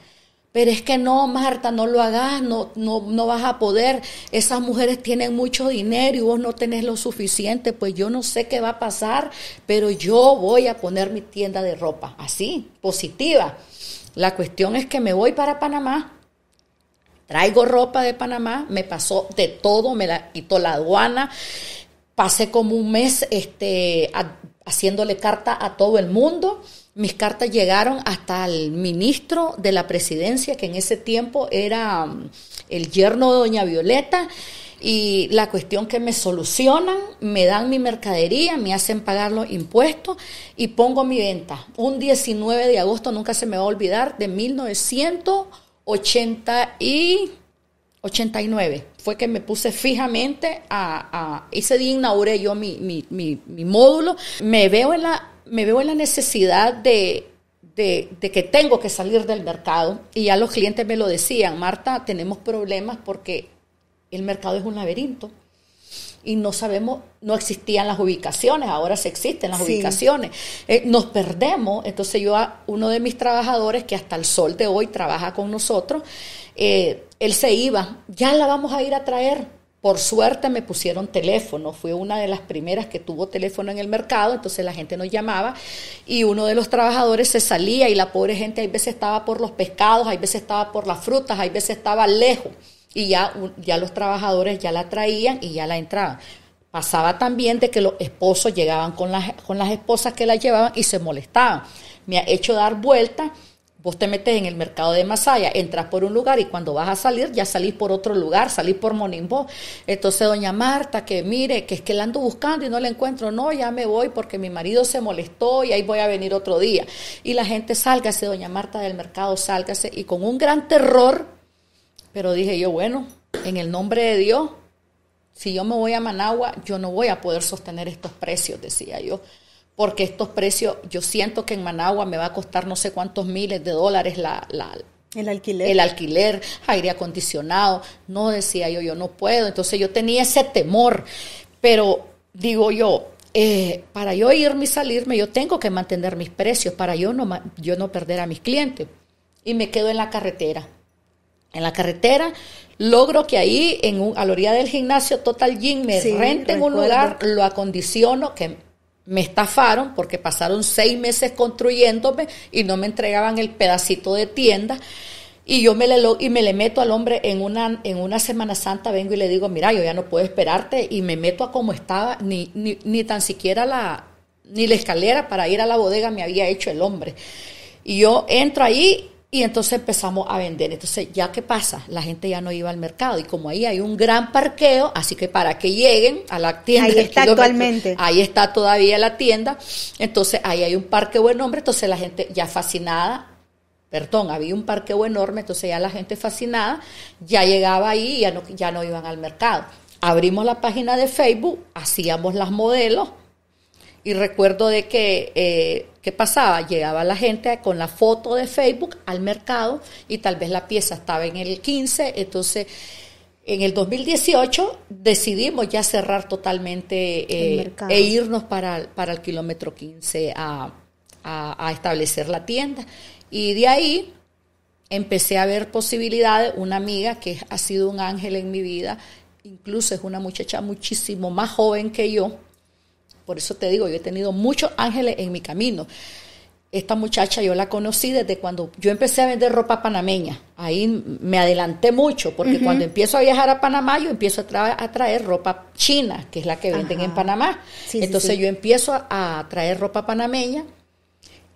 Pero es que no, Marta, no lo hagas, no, no, vas a poder. Esas mujeres tienen mucho dinero y vos no tenés lo suficiente. Pues yo no sé qué va a pasar, pero yo voy a poner mi tienda de ropa. Así, positiva. La cuestión es que me voy para Panamá. Traigo ropa de Panamá, me pasó de todo, me la quitó la aduana, pasé como un mes este, haciéndole carta a todo el mundo. Mis cartas llegaron hasta el ministro de la presidencia, que en ese tiempo era um, el yerno de doña Violeta. Y la cuestión que me solucionan, me dan mi mercadería, me hacen pagar los impuestos y pongo mi venta. Un 19 de agosto, nunca se me va a olvidar, de 1980 y... 89. Fue que me puse fijamente a... ese día inauguré yo mi, módulo. Me veo en la, me veo la necesidad de, que tengo que salir del mercado. Y ya los clientes me lo decían, Marta, tenemos problemas porque el mercado es un laberinto. Y no sabemos, no existían las ubicaciones, ahora se existen las ubicaciones. Eh, nos perdemos. Entonces yo a uno de mis trabajadores, que hasta el sol de hoy trabaja con nosotros, eh, él se iba, ya la vamos a ir a traer. Por suerte me pusieron teléfono, fue una de las primeras que tuvo teléfono en el mercado, entonces la gente nos llamaba y uno de los trabajadores se salía y la pobre gente a veces estaba por los pescados, a veces estaba por las frutas, a veces estaba lejos y ya, ya los trabajadores ya la traían y ya la entraban. Pasaba también de que los esposos llegaban con las, con las esposas que la llevaban y se molestaban. Me ha hecho dar vuelta Vos te metes en el mercado de Masaya, entras por un lugar y cuando vas a salir ya salís por otro lugar, salís por Monimbó. Entonces doña Marta, que mire, que es que la ando buscando y no la encuentro, no, ya me voy porque mi marido se molestó y ahí voy a venir otro día. Y la gente, sálgase, doña Marta del mercado, sálgase. Y con un gran terror, pero dije yo, bueno, en el nombre de Dios, si yo me voy a Managua, yo no voy a poder sostener estos precios, decía yo porque estos precios, yo siento que en Managua me va a costar no sé cuántos miles de dólares la, el alquiler. El alquiler, aire acondicionado. No decía yo, yo no puedo. Entonces yo tenía ese temor. Pero digo yo, eh, para yo irme y salirme, yo tengo que mantener mis precios para yo no, yo no perder a mis clientes. Y me quedo en la carretera. En la carretera logro que ahí, en un, a la orilla del gimnasio Total Gym, me rente renten un lugar, lo acondiciono, que me estafaron porque pasaron seis meses construyéndome y no me entregaban el pedacito de tienda. Y yo me le, y me le meto al hombre en una, en una Semana Santa, vengo y le digo, mira, yo ya no puedo esperarte y me meto a como estaba, ni, ni, ni tan siquiera la, ni la escalera para ir a la bodega me había hecho el hombre. Y yo entro ahí y entonces empezamos a vender. Entonces, ¿ya qué pasa? La gente ya no iba al mercado. Y como ahí hay un gran parqueo, así que para que lleguen a la tienda. Ahí está actualmente. Ahí está todavía la tienda. Entonces, ahí hay un parqueo enorme. Entonces, la gente ya fascinada. Perdón, había un parqueo enorme. Entonces, ya la gente fascinada ya llegaba ahí y ya no, ya no iban al mercado. Abrimos la página de Facebook, hacíamos las modelos y recuerdo de que, eh, ¿qué pasaba? Llegaba la gente con la foto de Facebook al mercado y tal vez la pieza estaba en el 15, entonces... En el 2018 decidimos ya cerrar totalmente eh, e irnos para, para, el kilómetro 15 a establecer la tienda. Y de ahí empecé a ver posibilidades. Una amiga que ha sido un ángel en mi vida, incluso es una muchacha muchísimo más joven que yo, por eso te digo, yo he tenido muchos ángeles en mi camino. Esta muchacha yo la conocí desde cuando yo empecé a vender ropa panameña. Ahí me adelanté mucho, porque cuando empiezo a viajar a Panamá, yo empiezo a, traer ropa china, que es la que venden en Panamá. Entonces yo empiezo a, traer ropa panameña.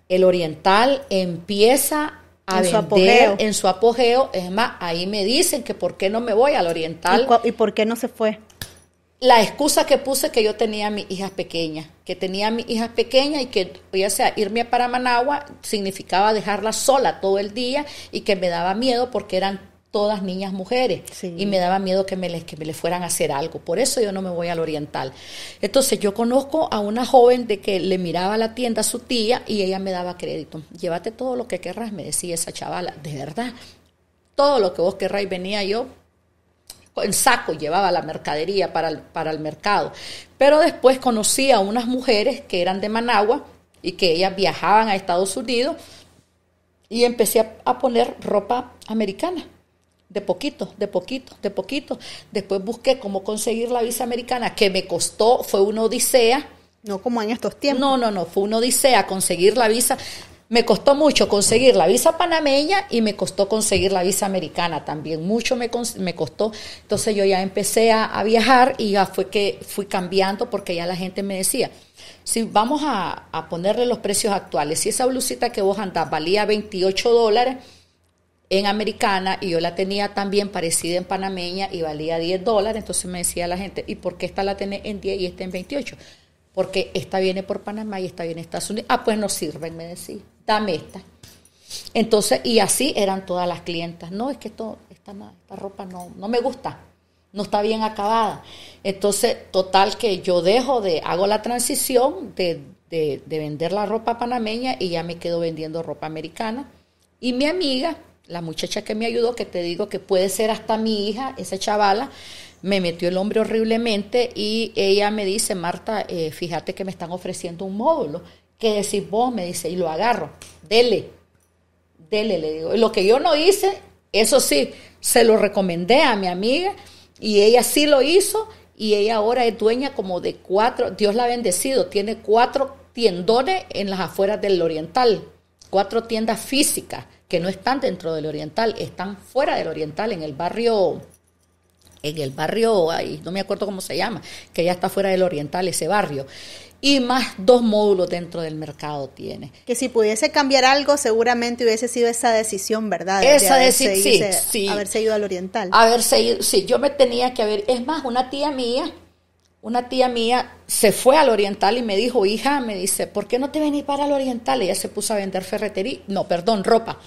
El oriental empieza a en su apogeo. en su apogeo. Es más, ahí me dicen que por qué no me voy al oriental. ¿Y por qué no se fue? la excusa que puse que yo tenía a mis hijas pequeñas, que tenía a mis hijas pequeñas y que, ya sea, irme para Managua significaba dejarla sola todo el día y que me daba miedo porque eran todas niñas mujeres y me daba miedo que me, les, que me fueran a hacer algo. Por eso yo no me voy al oriental. Entonces yo conozco a una joven de que le miraba la tienda a su tía y ella me daba crédito. Llévate todo lo que querrás, me decía esa chavala, de verdad. Todo lo que vos querrás venía yo en saco llevaba la mercadería para el, para el mercado. Pero después conocí a unas mujeres que eran de Managua y que ellas viajaban a Estados Unidos y empecé a, a poner ropa americana. De poquito, de poquito, de poquito. Después busqué cómo conseguir la visa americana, que me costó, fue una odisea. No como en estos tiempos. No, no, no, fue una odisea conseguir la visa me costó mucho conseguir la visa panameña y me costó conseguir la visa americana también, mucho me, costó. Entonces yo ya empecé a, viajar y ya fue que fui cambiando porque ya la gente me decía, si vamos a, ponerle los precios actuales, si esa blusita que vos andás valía 28 dólares en americana y yo la tenía también parecida en panameña y valía 10 dólares, entonces me decía la gente, ¿y por qué esta la tenés en 10 y esta en 28? Porque esta viene por Panamá y esta viene en Estados Unidos. Ah, pues no sirven, me decía dame esta. Entonces, y así eran todas las clientas. No, es que esto, esta, ropa no, no me gusta, no está bien acabada. Entonces, total que yo dejo de, hago la transición de, de, vender la ropa panameña y ya me quedo vendiendo ropa americana. Y mi amiga, la muchacha que me ayudó, que te digo que puede ser hasta mi hija, esa chavala, me metió el hombre horriblemente y ella me dice, Marta, eh, fíjate que me están ofreciendo un módulo que decís vos, me dice, y lo agarro, dele, dele, le digo. lo que yo no hice, eso sí, se lo recomendé a mi amiga y ella sí lo hizo y ella ahora es dueña como de cuatro, Dios la ha bendecido, tiene cuatro tiendones en las afueras del Oriental, cuatro tiendas físicas que no están dentro del Oriental, están fuera del Oriental, en el barrio, en el barrio, ahí no me acuerdo cómo se llama, que ya está fuera del Oriental ese barrio y más dos módulos dentro del mercado tiene. Que si pudiese cambiar algo, seguramente hubiese sido esa decisión, ¿verdad? esa decisión, sí, sí, Haberse ido al oriental. Haberse ido, sí, yo me tenía que haber. Es más, una tía mía, una tía mía se fue al oriental y me dijo, hija, me dice, ¿por qué no te venís para el oriental? Ella se puso a vender ferretería, no, perdón, ropa.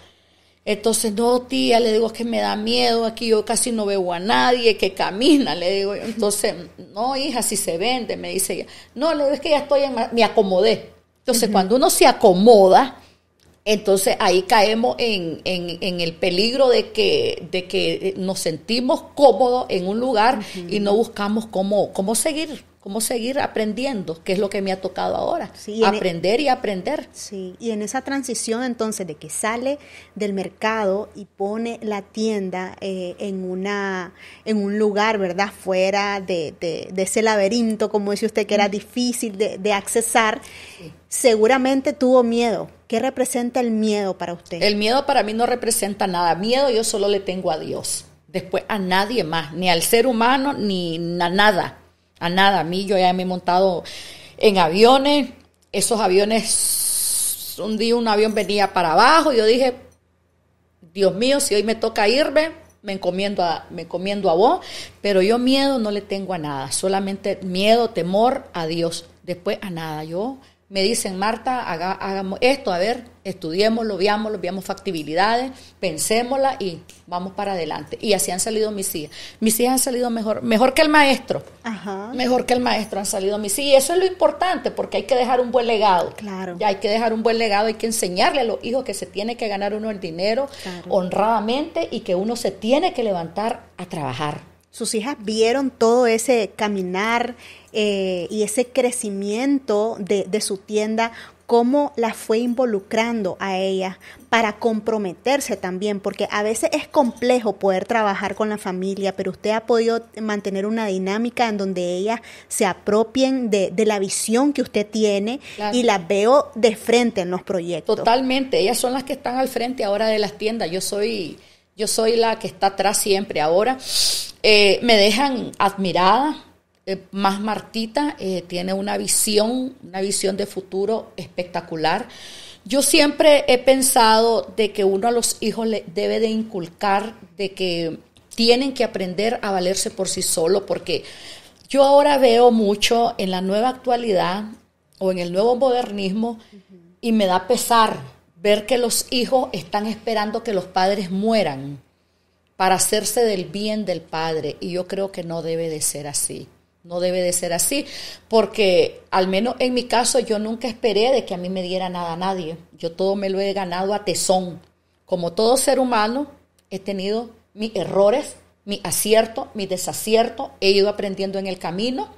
Entonces, no, tía, le digo que me da miedo, aquí yo casi no veo a nadie que camina, le digo Entonces, no, hija, si se vende, me dice ella. No, le es que ya estoy, en, me acomodé. Entonces, cuando uno se acomoda, entonces ahí caemos en, el peligro de que, de que nos sentimos cómodos en un lugar y no buscamos cómo, cómo seguir cómo seguir aprendiendo, que es lo que me ha tocado ahora, e- aprender y aprender. Sí, y en esa transición entonces de que sale del mercado y pone la tienda eh, en, una, en un lugar, ¿verdad? Fuera de, de, ese laberinto, como dice usted, que era difícil de, de accesar, seguramente tuvo miedo. ¿Qué representa el miedo para usted? El miedo para mí no representa nada. Miedo yo solo le tengo a Dios. Después a nadie más, ni al ser humano, ni a nada. A nada. A mí yo ya me he montado en aviones. Esos aviones, un día un avión venía para abajo. Yo dije, Dios mío, si hoy me toca irme, me encomiendo a, me encomiendo a vos. Pero yo miedo no le tengo a nada. Solamente miedo, temor a Dios. Después a nada. Yo me dicen, Marta, hagamos esto, a ver, estudiémoslo, lo veamos factibilidades, pensémosla y vamos para adelante. Y así han salido mis hijas. Mis hijas han salido mejor, mejor que el maestro. Ajá. Mejor que el maestro han salido mis hijas. Y eso es lo importante, porque hay que dejar un buen legado. Claro. Ya hay que dejar un buen legado, hay que enseñarle a los hijos que se tiene que ganar uno el dinero honradamente y que uno se tiene que levantar a trabajar. Sus hijas vieron todo ese caminar, eh, y ese crecimiento de, de su tienda cómo la fue involucrando a ella para comprometerse también, porque a veces es complejo poder trabajar con la familia, pero usted ha podido mantener una dinámica en donde ellas se apropien de, de la visión que usted tiene y las veo de frente en los proyectos. Totalmente, ellas son las que están al frente ahora de las tiendas, yo soy, yo soy la que está atrás siempre ahora. Eh, me dejan admirada, eh, más Martita eh, tiene una visión, una visión de futuro espectacular. Yo siempre he pensado de que uno a los hijos le debe de inculcar de que tienen que aprender a valerse por sí solo, porque yo ahora veo mucho en la nueva actualidad o en el nuevo modernismo y me da pesar ver que los hijos están esperando que los padres mueran para hacerse del bien del padre y yo creo que no debe de ser así. No debe de ser así, porque al menos en mi caso yo nunca esperé de que a mí me diera nada a nadie. Yo todo me lo he ganado a tesón. Como todo ser humano, he tenido mis errores, mis aciertos, mis desaciertos, he ido aprendiendo en el camino,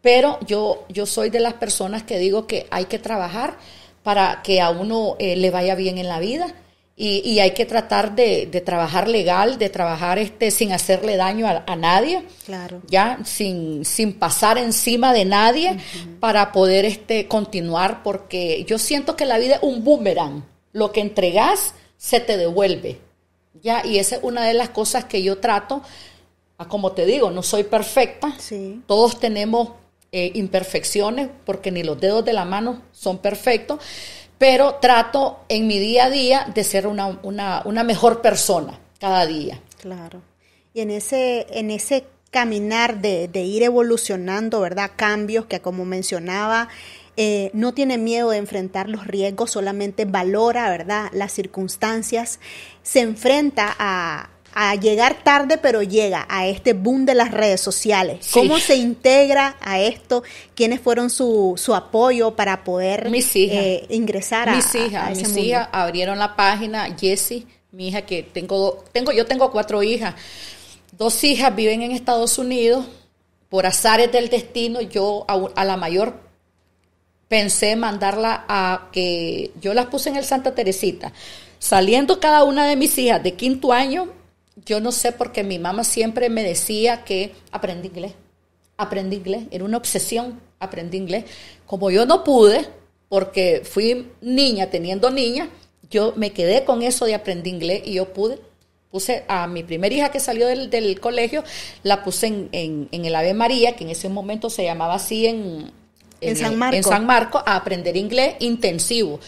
pero yo, yo soy de las personas que digo que hay que trabajar para que a uno eh, le vaya bien en la vida y, hay que tratar de, trabajar legal, de trabajar este, sin hacerle daño a, nadie, claro. ya sin, pasar encima de nadie para poder este, continuar, porque yo siento que la vida es un boomerang, lo que entregas se te devuelve, ya, y esa es una de las cosas que yo trato, ah, como te digo, no soy perfecta, todos tenemos eh, imperfecciones, porque ni los dedos de la mano son perfectos, pero trato en mi día a día de ser una, mejor persona cada día. Claro. Y en ese, en ese caminar de, ir evolucionando, ¿verdad? Cambios que como mencionaba, eh, no tiene miedo de enfrentar los riesgos, solamente valora, ¿verdad? Las circunstancias, se enfrenta a, a llegar tarde, pero llega a este boom de las redes sociales. ¿Cómo se integra a esto? ¿Quiénes fueron su, apoyo para poder mis eh, ingresar mis a, hijas, Mis hijas abrieron la página, Jessie, mi hija que tengo, tengo, yo tengo cuatro hijas. Dos hijas viven en Estados Unidos. Por azares del destino, yo a la mayor pensé mandarla a que yo las puse en el Santa Teresita. Saliendo cada una de mis hijas de quinto año, yo no sé porque mi mamá siempre me decía que aprendí inglés, aprendí inglés, era una obsesión, aprendí inglés. Como yo no pude, porque fui niña teniendo niña, yo me quedé con eso de aprender inglés y yo pude. Puse a mi primera hija que salió del, colegio, la puse en, el Ave María, que en ese momento se llamaba así en, en San, Marco. en San Marco, a aprender inglés intensivo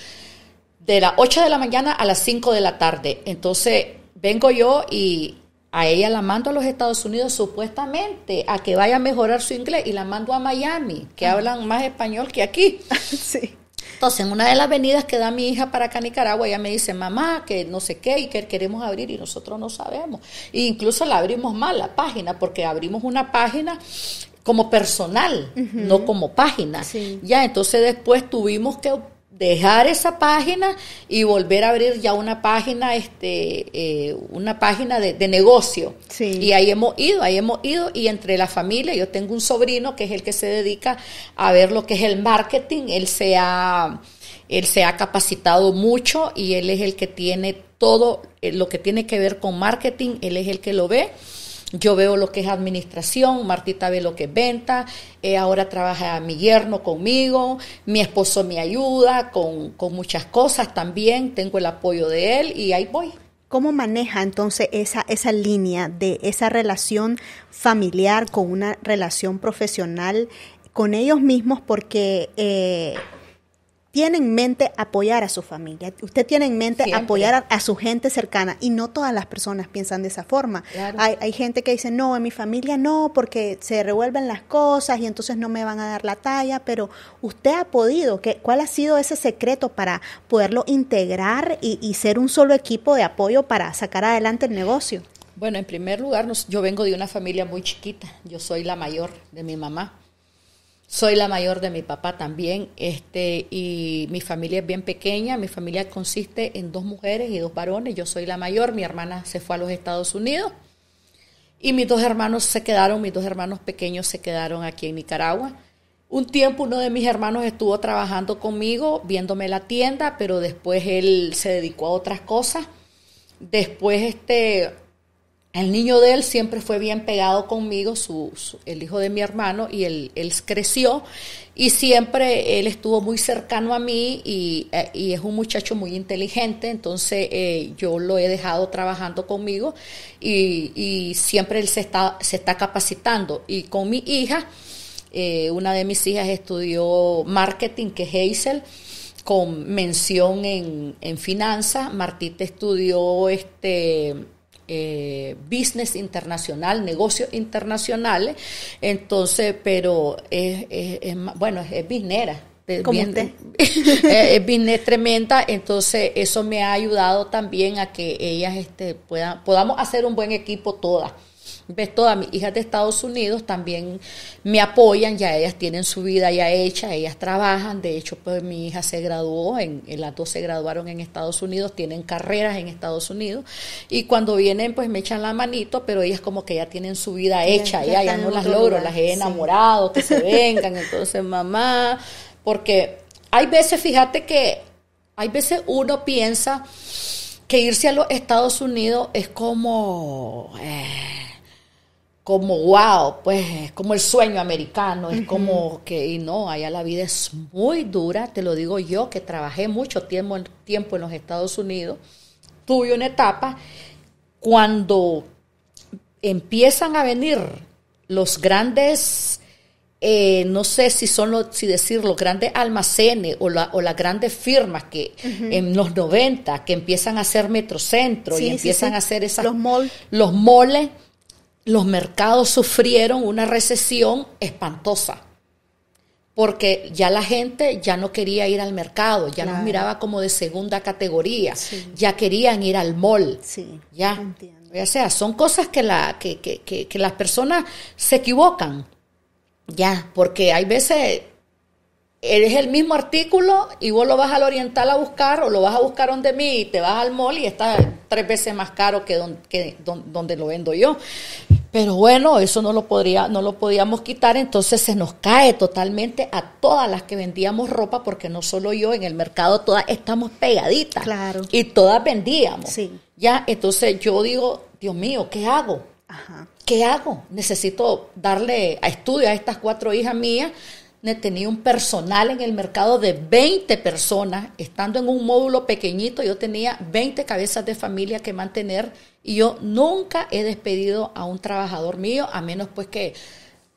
de las 8 de la mañana a las 5 de la tarde. Entonces, vengo yo y a ella la mando a los Estados Unidos supuestamente a que vaya a mejorar su inglés y la mando a Miami, que hablan más español que aquí. (laughs) sí. Entonces, en una de las venidas que da mi hija para acá a Nicaragua, ella me dice, mamá, que no sé qué y que queremos abrir y nosotros no sabemos. E incluso la abrimos mal la página, porque abrimos una página como personal, no como página. Ya, entonces después tuvimos que dejar esa página y volver a abrir ya una página, este, eh, una página de, de negocio. Y ahí hemos ido, ahí hemos ido y entre la familia, yo tengo un sobrino que es el que se dedica a ver lo que es el marketing, él se ha, él se ha capacitado mucho y él es el que tiene todo eh, lo que tiene que ver con marketing, él es el que lo ve yo veo lo que es administración, Martita ve lo que es venta, eh, ahora trabaja mi yerno conmigo, mi esposo me ayuda con, muchas cosas también, tengo el apoyo de él y ahí voy. ¿Cómo maneja entonces esa, esa línea de esa relación familiar con una relación profesional con ellos mismos? Porque eh, tiene en mente apoyar a su familia, usted tiene en mente apoyar a, su gente cercana y no todas las personas piensan de esa forma. Hay, gente que dice, no, en mi familia no, porque se revuelven las cosas y entonces no me van a dar la talla, pero usted ha podido, ¿qué, ¿cuál ha sido ese secreto para poderlo integrar y, y ser un solo equipo de apoyo para sacar adelante el negocio? Bueno, en primer lugar, yo vengo de una familia muy chiquita, yo soy la mayor de mi mamá. Soy la mayor de mi papá también, este, y mi familia es bien pequeña, mi familia consiste en dos mujeres y dos varones, yo soy la mayor, mi hermana se fue a los Estados Unidos y mis dos hermanos se quedaron, mis dos hermanos pequeños se quedaron aquí en Nicaragua. Un tiempo uno de mis hermanos estuvo trabajando conmigo, viéndome la tienda, pero después él se dedicó a otras cosas. Después este el niño de él siempre fue bien pegado conmigo, su, el hijo de mi hermano, y él, creció y siempre él estuvo muy cercano a mí y, eh, es un muchacho muy inteligente, entonces eh, yo lo he dejado trabajando conmigo y, siempre él se está, se está capacitando. Y con mi hija, eh, una de mis hijas estudió marketing, que es Hazel con mención en, en finanzas, Martita estudió este eh, business internacional, negocios internacionales, entonces, pero es, bueno, es bisnera. es business (laughs) tremenda, entonces eso me ha ayudado también a que ellas este, puedan, podamos hacer un buen equipo todas ves todas mis hijas de Estados Unidos también me apoyan, ya ellas tienen su vida ya hecha, ellas trabajan, de hecho pues mi hija se graduó, en, eh, las dos se graduaron en Estados Unidos, tienen carreras en Estados Unidos y cuando vienen pues me echan la manito, pero ellas como que ya tienen su vida hecha, ya, no las logro, las he enamorado, que se (laughs) vengan, entonces mamá, porque hay veces, fíjate que hay veces uno piensa que irse a los Estados Unidos es como... Eh, como wow, pues es como el sueño americano, es como que y no, allá la vida es muy dura, te lo digo yo que trabajé mucho tiempo, tiempo en los Estados Unidos, tuve una etapa cuando empiezan a venir los grandes, eh, no sé si son los, si decir los grandes almacenes o, las grandes firmas que en los 90 que empiezan a hacer metrocentro y empiezan a hacer esas los, mall. los moles los mercados sufrieron una recesión espantosa, porque ya la gente ya no quería ir al mercado, ya nos miraba como de segunda categoría, ya querían ir al mall, sí, ya. O sea, son cosas que, la, que, que, que, que las personas se equivocan, ya, porque hay veces Eres el mismo artículo y vos lo vas al oriental a buscar o lo vas a buscar donde mí y te vas al mall y está tres veces más caro que, donde lo vendo yo. Pero bueno, eso no lo, podría, no lo podíamos quitar, entonces se nos cae totalmente a todas las que vendíamos ropa, porque no solo yo, en el mercado todas estamos pegaditas. Claro. Y todas vendíamos. Sí. Ya, entonces yo digo, Dios mío, ¿qué hago? Ajá. ¿Qué hago? Necesito darle a estudio a estas cuatro hijas mías tenía un personal en el mercado de 20 personas, estando en un módulo pequeñito, yo tenía 20 cabezas de familia que mantener y yo nunca he despedido a un trabajador mío, a menos pues que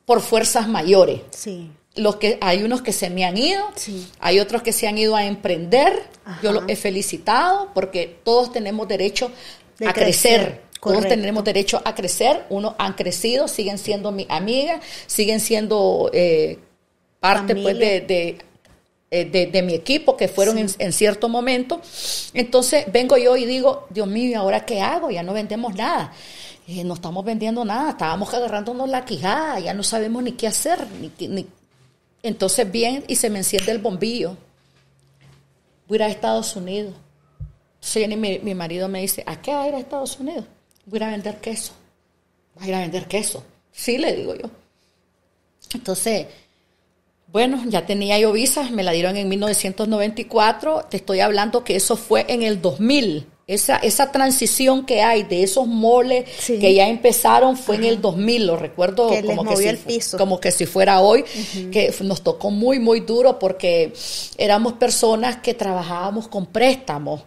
por fuerzas mayores. Sí. Los que, hay unos que se me han ido, sí. hay otros que se han ido a emprender, yo los he felicitado porque todos tenemos derecho a crecer. Todos tenemos derecho a crecer, unos han crecido, siguen siendo mi amiga, siguen siendo eh, parte pues eh, de, de, mi equipo que fueron en, cierto momento. Entonces vengo yo y digo, Dios mío, ¿y ahora qué hago? Ya no vendemos nada. no estamos vendiendo nada, estábamos agarrándonos la quijada, ya no sabemos ni qué hacer. Ni, Entonces bien, y se me enciende el bombillo. Voy a ir a Estados Unidos. mi, marido me dice, ¿a qué va a ir a Estados Unidos? Voy a ir a vender queso. Voy a ir a vender queso. Sí, le digo yo. Entonces, bueno, ya tenía yo visas, me la dieron en 1994, te estoy hablando que eso fue en el 2000. Esa, esa transición que hay de esos moles que ya empezaron fue en el 2000, lo recuerdo como, que si, fuera hoy, que nos tocó muy, muy duro porque éramos personas que trabajábamos con préstamos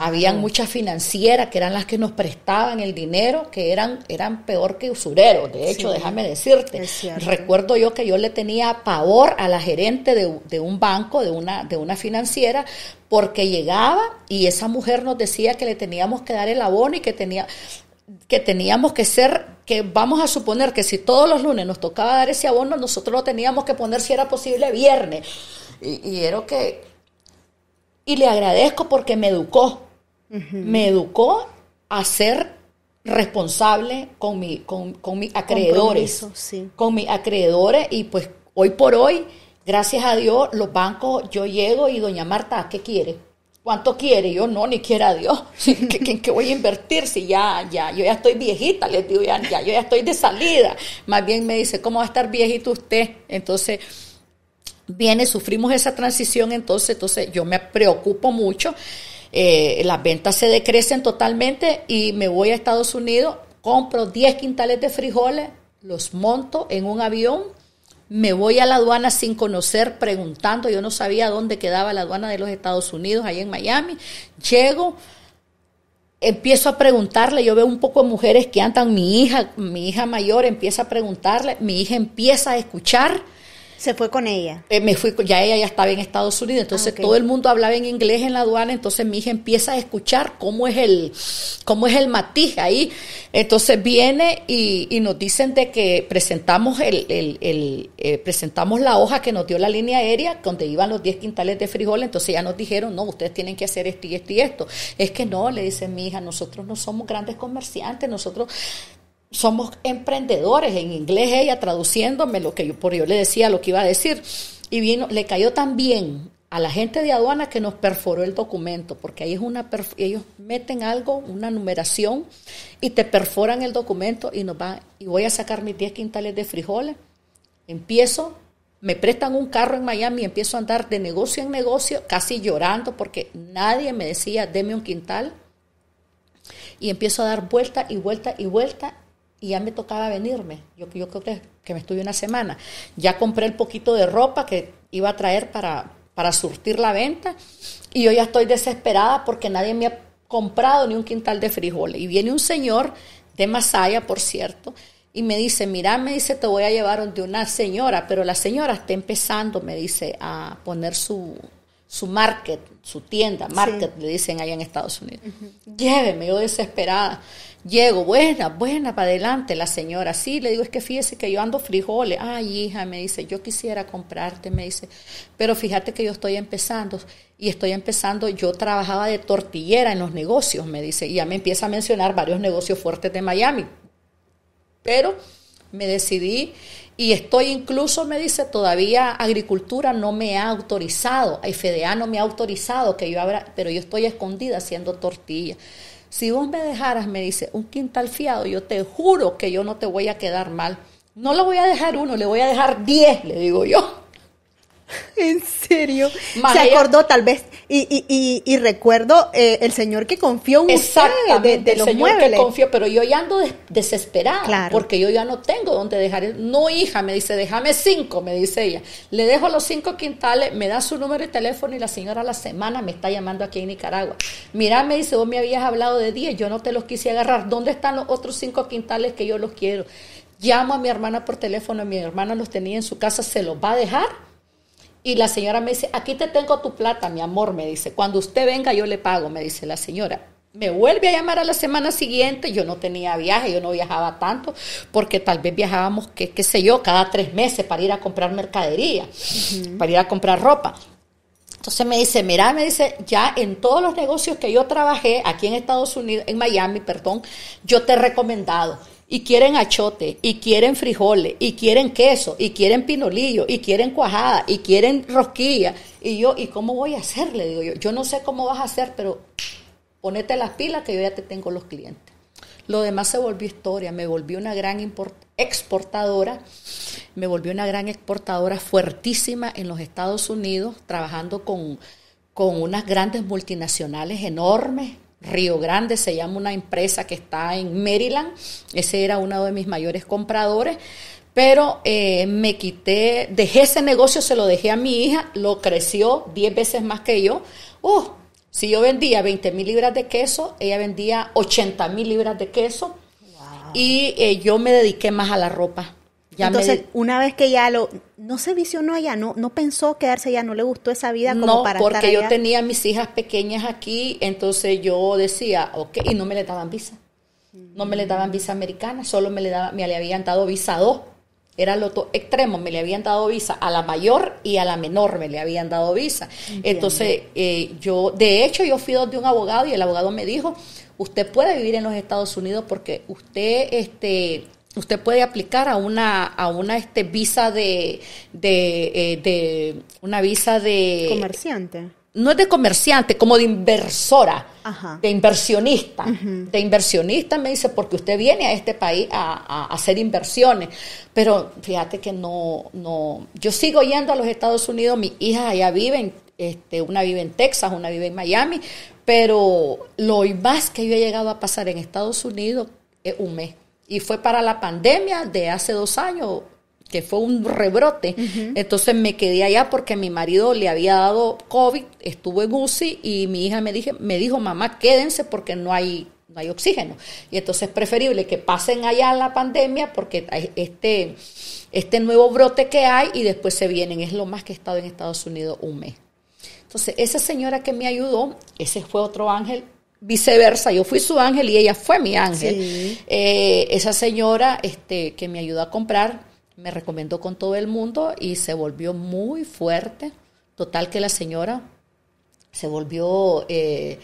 habían muchas financieras que eran las que nos prestaban el dinero, que eran, eran peor que usureros, de hecho, déjame decirte. Recuerdo yo que yo le tenía pavor a la gerente de, un banco, de una, de una financiera, porque llegaba y esa mujer nos decía que le teníamos que dar el abono y que tenía que teníamos que ser, que vamos a suponer que si todos los lunes nos tocaba dar ese abono, nosotros lo teníamos que poner si era posible viernes. Y, y era que y le agradezco porque me educó. Me educó a ser responsable con, mi, con, con mis acreedores. Con mis acreedores y pues hoy por hoy, gracias a Dios, los bancos, yo llego y doña Marta, ¿qué quiere? ¿Cuánto quiere? Yo no, ni quiera Dios. (laughs) ¿en qué, voy a invertir si ya, ya, yo ya estoy viejita? Les digo, ya, yo ya estoy de salida. Más bien me dice, ¿cómo va a estar viejito usted? Entonces, viene, sufrimos esa transición, entonces, entonces yo me preocupo mucho. Eh, las ventas se decrecen totalmente y me voy a Estados Unidos, compro 10 quintales de frijoles, los monto en un avión, me voy a la aduana sin conocer, preguntando, yo no sabía dónde quedaba la aduana de los Estados Unidos, ahí en Miami, llego, empiezo a preguntarle, yo veo un poco de mujeres que andan, mi hija, mi hija mayor empieza a preguntarle, mi hija empieza a escuchar, se fue con ella. Eh, me fui, ya ella ya estaba en Estados Unidos, entonces ah, todo el mundo hablaba en inglés en la aduana, entonces mi hija empieza a escuchar cómo es el, cómo es el matiz ahí. Entonces viene y, nos dicen de que presentamos el, el, eh, presentamos la hoja que nos dio la línea aérea, donde iban los 10 quintales de frijol, entonces ya nos dijeron, no, ustedes tienen que hacer esto y esto y esto. Es que no, le dice mi hija, nosotros no somos grandes comerciantes, nosotros somos emprendedores. En inglés ella traduciéndome lo que yo, por yo le decía lo que iba a decir. Y vino, le cayó también a la gente de aduana que nos perforó el documento, porque ahí es una ellos meten algo, una numeración, y te perforan el documento y nos va y voy a sacar mis 10 quintales de frijoles. Empiezo, me prestan un carro en Miami, empiezo a andar de negocio en negocio, casi llorando, porque nadie me decía, deme un quintal. Y empiezo a dar vuelta y vuelta y vuelta, y ya me tocaba venirme. Yo, yo creo que, me estuve una semana. Ya compré el poquito de ropa que iba a traer para, para surtir la venta y yo ya estoy desesperada porque nadie me ha comprado ni un quintal de frijoles. Y viene un señor de Masaya, por cierto, y me dice, mira, me dice, te voy a llevar donde una señora, pero la señora está empezando, me dice, a poner su, su market, su tienda, market, le dicen allá en Estados Unidos. Lleve, medio desesperada. Llego, buena, buena, para adelante, la señora. Sí, le digo, es que fíjese que yo ando frijoles. Ay, hija, me dice, yo quisiera comprarte, me dice, pero fíjate que yo estoy empezando y estoy empezando, yo trabajaba de tortillera en los negocios, me dice, y ya me empieza a mencionar varios negocios fuertes de Miami. Pero me decidí y estoy incluso, me dice, todavía Agricultura no me ha autorizado, FDA no me ha autorizado que yo abra, pero yo estoy escondida haciendo tortillas. Si vos me dejaras, me dice, un quintal fiado, yo te juro que yo no te voy a quedar mal. No lo voy a dejar uno, le voy a dejar diez, le digo yo. (laughs) En serio. Se acordó tal vez. Y, recuerdo eh, el señor que confió un de, confió, pero yo ya ando desesperada porque yo ya no tengo dónde dejar. no, hija, me dice, déjame cinco, me dice ella. Le dejo los cinco quintales, me da su número de teléfono y la señora la semana me está llamando aquí en Nicaragua. Mira, me dice, vos me habías hablado de diez, yo no te los quise agarrar. ¿Dónde están los otros cinco quintales que yo los quiero? Llamo a mi hermana por teléfono, mi hermana los tenía en su casa, se los va a dejar y la señora me dice, aquí te tengo tu plata, mi amor, me dice, cuando usted venga yo le pago, me dice la señora. Me vuelve a llamar a la semana siguiente, yo no tenía viaje, yo no viajaba tanto, porque tal vez viajábamos, qué, qué sé yo, cada tres meses para ir a comprar mercadería, para ir a comprar ropa. Entonces me dice, mira, me dice, ya en todos los negocios que yo trabajé aquí en Estados Unidos, en Miami, perdón, yo te he recomendado y quieren achote, y quieren frijoles, y quieren queso, y quieren pinolillo, y quieren cuajada, y quieren rosquilla. Y yo, ¿y cómo voy a hacerle? digo yo, yo no sé cómo vas a hacer, pero ponete las pilas que yo ya te tengo los clientes. Lo demás se volvió historia, me volví una gran exportadora, me volví una gran exportadora fuertísima en los Estados Unidos, trabajando con, con unas grandes multinacionales enormes Río Grande, se llama una empresa que está en Maryland. Ese era uno de mis mayores compradores. Pero eh, me quité, dejé ese negocio, se lo dejé a mi hija, lo creció 10 veces más que yo. Uh, si yo vendía 20 mil libras de queso, ella vendía 80 mil libras de queso. Y eh, yo me dediqué más a la ropa. Entonces, una vez que ya lo, no se visionó allá, no, no pensó quedarse allá, no le gustó esa vida como para porque estar allá. yo tenía mis hijas pequeñas aquí, entonces yo decía, ok, y no me le daban visa. No me le daban visa americana, solo me le, daba me le habían dado visa dos Era lo extremo, me le habían dado visa a la mayor y a la menor me le habían dado visa. Entonces, eh, yo, de hecho, yo fui de un abogado y el abogado me dijo, usted puede vivir en los Estados Unidos porque usted, este, usted puede aplicar a una a una este visa eh, de una visa de comerciante no es de comerciante como de inversora de inversionista de inversionista me dice porque usted viene a este país a, hacer inversiones pero fíjate que no no yo sigo yendo a los Estados Unidos mis hijas allá viven este una vive en Texas una vive en Miami pero lo más que yo he llegado a pasar en Estados Unidos es un mes y fue para la pandemia de hace dos años que fue un rebrote. Entonces me quedé allá porque mi marido le había dado COVID, estuvo en UCI y mi hija me, dije, me dijo, mamá, quédense porque no hay, no hay oxígeno. Y entonces es preferible que pasen allá la pandemia porque este, este nuevo brote que hay y después se vienen. Es lo más que he estado en Estados Unidos un mes. Entonces, esa señora que me ayudó, ese fue otro ángel viceversa, yo fui su ángel y ella fue mi ángel. Eh, esa señora este, que me ayudó a comprar me recomendó con todo el mundo y se volvió muy fuerte. Total que la señora se volvió, eh,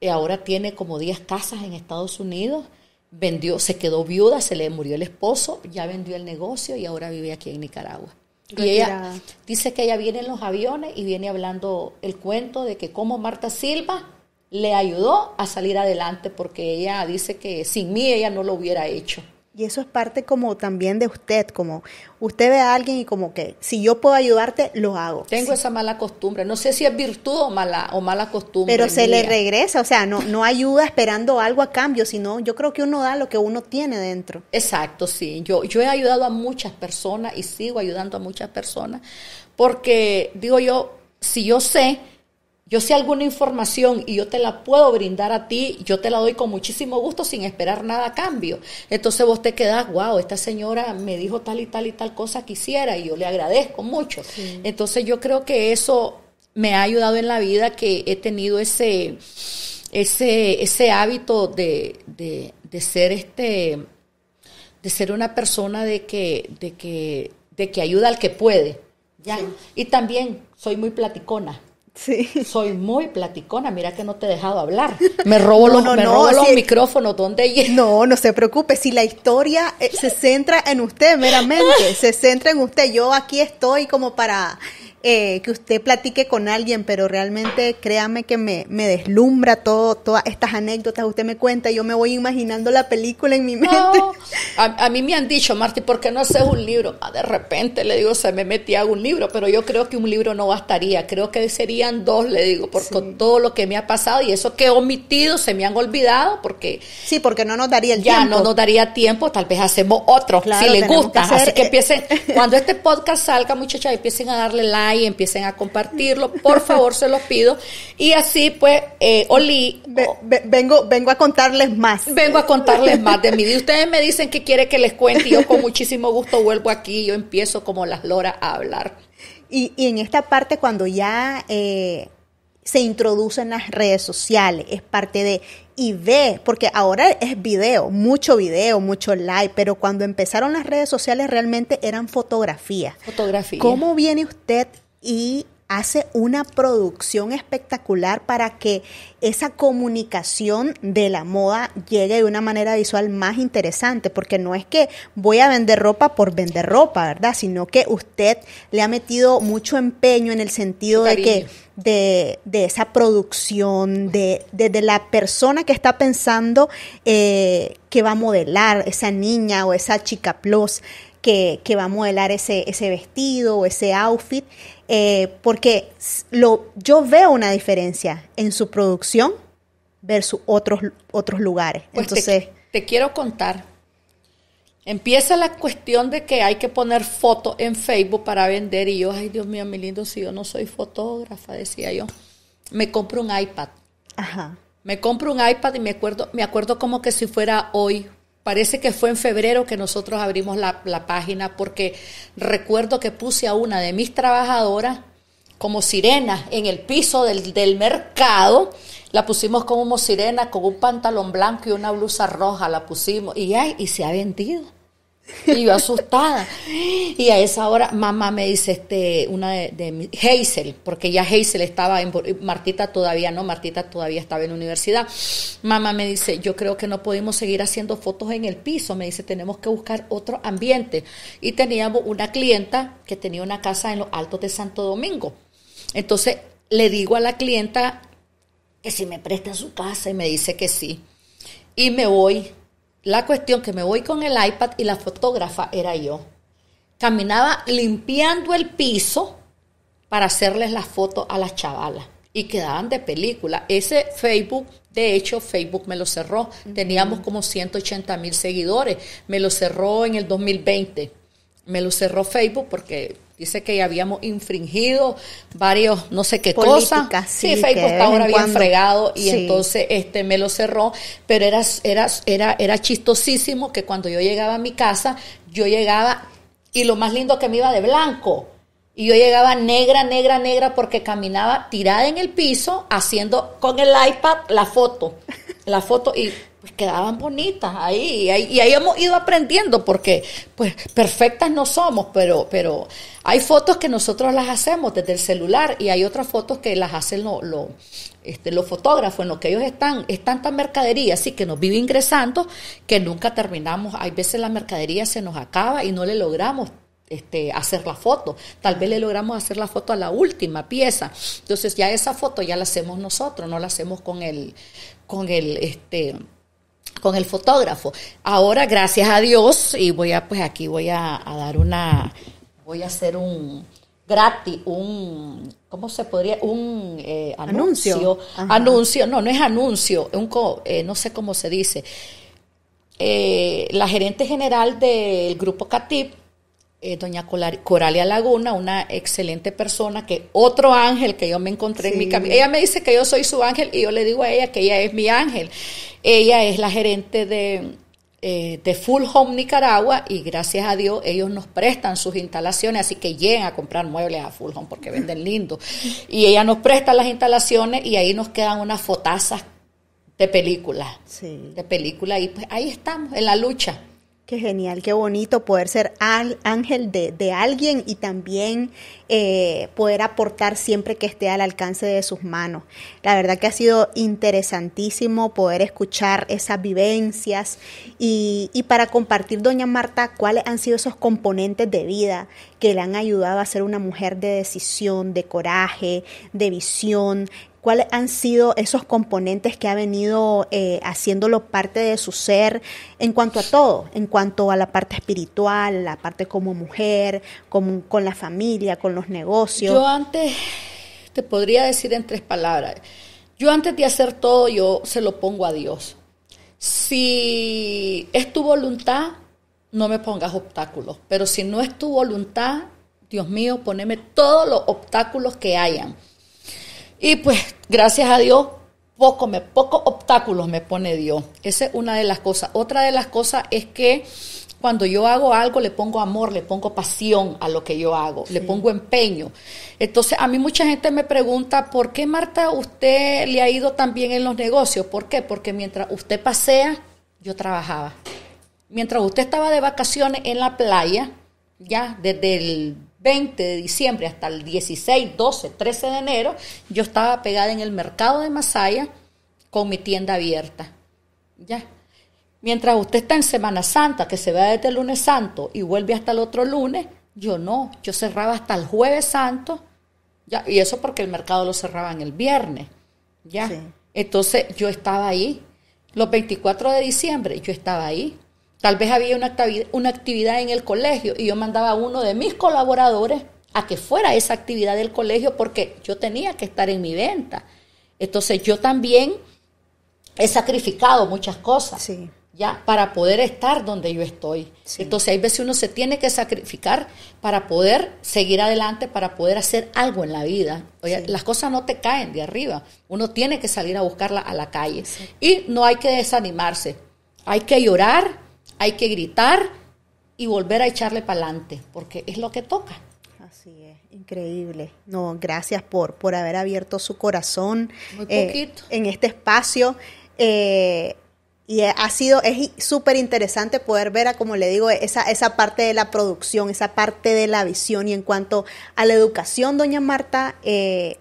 eh, ahora tiene como 10 casas en Estados Unidos, vendió, se quedó viuda, se le murió el esposo, ya vendió el negocio y ahora vive aquí en Nicaragua. Y ella dice que ella viene en los aviones y viene hablando el cuento de que como Marta Silva le ayudó a salir adelante porque ella dice que sin mí ella no lo hubiera hecho. Y eso es parte como también de usted, como usted ve a alguien y como que si yo puedo ayudarte, lo hago. Tengo esa mala costumbre, no sé si es virtud o mala, o mala costumbre. Pero se le regresa, o sea, no, no ayuda esperando algo a cambio, sino yo creo que uno da lo que uno tiene dentro. Exacto, sí. Yo, yo he ayudado a muchas personas y sigo ayudando a muchas personas porque digo yo, si yo sé yo sé alguna información y yo te la puedo brindar a ti, yo te la doy con muchísimo gusto sin esperar nada a cambio. Entonces vos te quedás, wow, esta señora me dijo tal y tal y tal cosa que hiciera y yo le agradezco mucho. Entonces yo creo que eso me ha ayudado en la vida, que he tenido ese, ese, ese hábito de, de, de ser este de ser una persona de que, de que, de que ayuda al que puede. ¿ya? Y también soy muy platicona. Sí. Soy muy platicona, mira que no te he dejado hablar. (laughs) Me robo los, no, micrófonos, ¿dónde No, no se preocupe, si la historia eh, se centra en usted meramente, se centra en usted. Yo aquí estoy como para eh, que usted platique con alguien, pero realmente créame que me, deslumbra todo, todas estas anécdotas, usted me cuenta, yo me voy imaginando la película en mi mente. a, mí me han dicho, Marti, ¿por qué no haces un libro? Ah, de repente le digo, se me metía un libro, pero yo creo que un libro no bastaría, creo que serían dos, le digo, por con todo lo que me ha pasado y eso que he omitido, se me han olvidado, porque... Sí, porque no nos daría tiempo. Ya no nos daría tiempo, tal vez hacemos otro, si les gusta. Así que eh, empiecen, (laughs) cuando este podcast salga, muchachas, empiecen a darle like y empiecen a compartirlo. Por favor, se los pido. Y así, pues, eh, Oli. vengo, vengo a contarles más. Vengo a contarles más de mí. Y ustedes me dicen que quiere que les cuente. Y yo, con muchísimo gusto, vuelvo aquí. Y yo empiezo como las loras a hablar. Y, en esta parte, cuando ya. Eh, se introducen las redes sociales, es parte de y ve, porque ahora es video, mucho video, mucho live, pero cuando empezaron las redes sociales realmente eran fotografías. Fotografía. ¿Cómo viene usted y hace una producción espectacular para que esa comunicación de la moda llegue de una manera visual más interesante, porque no es que voy a vender ropa por vender ropa, ¿verdad? Sino que usted le ha metido mucho empeño en el sentido de que de, de, esa producción, de, la persona que está pensando eh, que va a modelar esa niña o esa chica plus que, va a modelar ese, ese vestido o ese outfit. Eh, porque lo, yo veo una diferencia en su producción versus otros, otros lugares. Pues Entonces, te, quiero contar Empieza la cuestión de que hay que poner fotos en Facebook para vender. Y yo, ay Dios mío, mi lindo, si yo no soy fotógrafa, decía yo, me compro un iPad. Ajá. Me compro un iPad y me acuerdo, me acuerdo como que si fuera hoy parece que fue en febrero que nosotros abrimos la, página porque recuerdo que puse a una de mis trabajadoras como sirena en el piso del, del, mercado. La pusimos como sirena, con un pantalón blanco y una blusa roja, la pusimos y, ay, y se ha vendido. Y yo asustada. Y a esa hora, mamá me dice, este, una de, de Hazel, porque ya Hazel estaba en, Martita todavía no, Martita todavía estaba en universidad. Mamá me dice, yo creo que no podemos seguir haciendo fotos en el piso. Me dice, tenemos que buscar otro ambiente. Y teníamos una clienta que tenía una casa en los altos de Santo Domingo. Entonces, le digo a la clienta que si me presta su casa y me dice que sí. Y me voy la cuestión que me voy con el iPad y la fotógrafa era yo. Caminaba limpiando el piso para hacerles la foto a las chavalas y quedaban de película. Ese Facebook, de hecho, Facebook me lo cerró. Teníamos como 180 mil seguidores. Me lo cerró en el 2020. Me lo cerró Facebook porque Dice que ya habíamos infringido varios, no sé qué cosas. Sí, Facebook está ahora bien fregado y entonces este me lo cerró. Pero era, era, era, era chistosísimo que cuando yo llegaba a mi casa, yo llegaba y lo más lindo que me iba de blanco. Y yo llegaba negra, negra, negra porque caminaba tirada en el piso haciendo con el iPad la foto la foto y pues quedaban bonitas ahí y, ahí hemos ido aprendiendo porque pues perfectas no somos pero pero hay fotos que nosotros las hacemos desde el celular y hay otras fotos que las hacen este, los fotógrafos en lo que ellos están es tanta mercadería así que nos vive ingresando que nunca terminamos hay veces la mercadería se nos acaba y no le logramos este, hacer la foto. Tal vez le logramos hacer la foto a la última pieza. Entonces ya esa foto ya la hacemos nosotros, no la hacemos con el, con el, este, con el fotógrafo. Ahora, gracias a Dios, y voy a, pues aquí voy a, dar una, voy a hacer un gratis, un, ¿cómo se podría? Un eh, anuncio. Anuncio. no, no es anuncio, un eh, no sé cómo se dice. Eh, la gerente general del grupo CATIP, eh, doña Coralia Laguna, una excelente persona, que otro ángel que yo me encontré en mi camino. Ella me dice que yo soy su ángel y yo le digo a ella que ella es mi ángel. Ella es la gerente de, eh, de Full Home Nicaragua y gracias a Dios ellos nos prestan sus instalaciones, así que lleguen a comprar muebles a Full Home porque venden lindo. Y ella nos presta las instalaciones y ahí nos quedan unas fotazas de película. Sí. De película y pues ahí estamos, en la lucha. Qué genial, qué bonito poder ser ángel de, de, alguien y también eh, poder aportar siempre que esté al alcance de sus manos. La verdad que ha sido interesantísimo poder escuchar esas vivencias y, y para compartir, doña Marta, cuáles han sido esos componentes de vida que le han ayudado a ser una mujer de decisión, de coraje, de visión, cuáles han sido esos componentes que ha venido eh, haciéndolo parte de su ser en cuanto a todo, en cuanto a la parte espiritual, la parte como mujer, como, con la familia, con los negocios. Yo antes te podría decir en tres palabras, yo antes de hacer todo yo se lo pongo a Dios. Si es tu voluntad, no me pongas obstáculos, pero si no es tu voluntad, Dios mío, poneme todos los obstáculos que hayan y pues, gracias a Dios, poco pocos obstáculos me pone Dios. Esa es una de las cosas. Otra de las cosas es que cuando yo hago algo le pongo amor, le pongo pasión a lo que yo hago, le pongo empeño. Entonces, a mí mucha gente me pregunta, ¿por qué Marta usted le ha ido tan bien en los negocios? ¿Por qué? Porque mientras usted pasea, yo trabajaba. Mientras usted estaba de vacaciones en la playa, ya desde el 20 de diciembre hasta el 16, 12, 13 de enero, yo estaba pegada en el mercado de Masaya con mi tienda abierta. Ya. Mientras usted está en Semana Santa, que se va desde el lunes santo y vuelve hasta el otro lunes, yo no, yo cerraba hasta el jueves santo, ya, y eso porque el mercado lo cerraba en el viernes, ya. Entonces yo estaba ahí, los 24 de diciembre yo estaba ahí, Tal vez había una actividad, en el colegio y yo mandaba a uno de mis colaboradores a que fuera esa actividad del colegio porque yo tenía que estar en mi venta. Entonces yo también he sacrificado muchas cosas. Ya, para poder estar donde yo estoy. Entonces, hay veces uno se tiene que sacrificar para poder seguir adelante, para poder hacer algo en la vida. Las cosas no te caen de arriba. Uno tiene que salir a buscarla a la calle. Y no hay que desanimarse. Hay que llorar, hay que gritar y volver a echarle para adelante, porque es lo que toca. Así es, increíble. No, gracias por, por haber abierto su corazón eh, en este espacio. Eh, y ha sido, es súper interesante poder ver, a como le digo, esa, esa parte de la producción, esa parte de la visión. Y en cuanto a la educación, doña Marta, eh,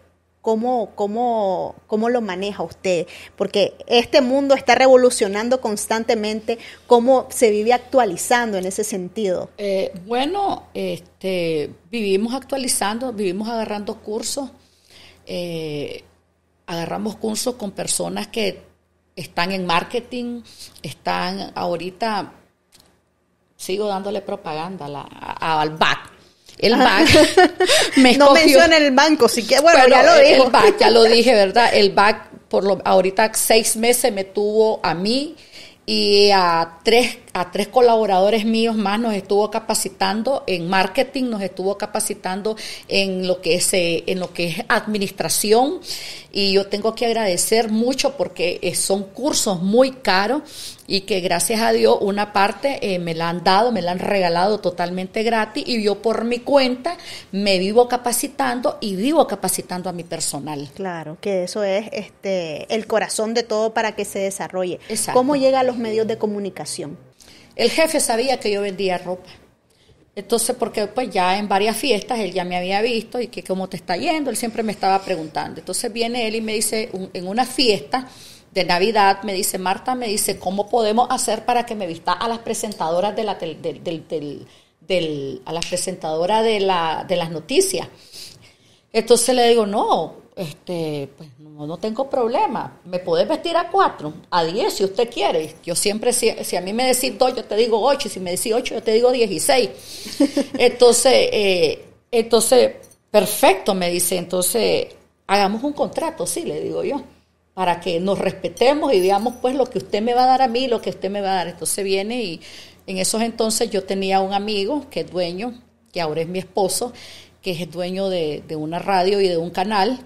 ¿Cómo, cómo, lo maneja usted? Porque este mundo está revolucionando constantemente. ¿Cómo se vive actualizando en ese sentido? Eh, bueno, este, vivimos actualizando, vivimos agarrando cursos. Eh, agarramos cursos con personas que están en marketing, están ahorita, sigo dándole propaganda al BAC, el BAC (laughs) No menciona el banco, sí que bueno, ya lo dije. ya lo (laughs) dije, ¿verdad? El back, por lo, ahorita seis meses me tuvo a mí y a tres a tres colaboradores míos más, nos estuvo capacitando en marketing, nos estuvo capacitando en lo que es, eh, en lo que es administración y yo tengo que agradecer mucho porque eh, son cursos muy caros y que gracias a Dios una parte eh, me la han dado, me la han regalado totalmente gratis y yo por mi cuenta me vivo capacitando y vivo capacitando a mi personal. Claro, que eso es este el corazón de todo para que se desarrolle. ¿Cómo llega a los medios de comunicación? El jefe sabía que yo vendía ropa. Entonces, porque pues ya en varias fiestas él ya me había visto y que cómo te está yendo, él siempre me estaba preguntando. Entonces viene él y me dice, en una fiesta de Navidad, me dice, Marta, me dice, ¿cómo podemos hacer para que me vista a las presentadoras de la del, a las presentadoras de, la, de las noticias? Entonces le digo, no, este, pues no, tengo problema, me podés vestir a cuatro, a diez si usted quiere. Yo siempre, si, si a mí me decís dos, yo te digo ocho, y si me decís ocho, yo te digo dieciséis. (laughs) Entonces, eh, entonces, perfecto, me dice, entonces, hagamos un contrato, sí, le digo yo, para que nos respetemos y veamos pues lo que usted me va a dar a mí, lo que usted me va a dar. Entonces viene y en esos entonces yo tenía un amigo que es dueño, que ahora es mi esposo, que es dueño de, de una radio y de un canal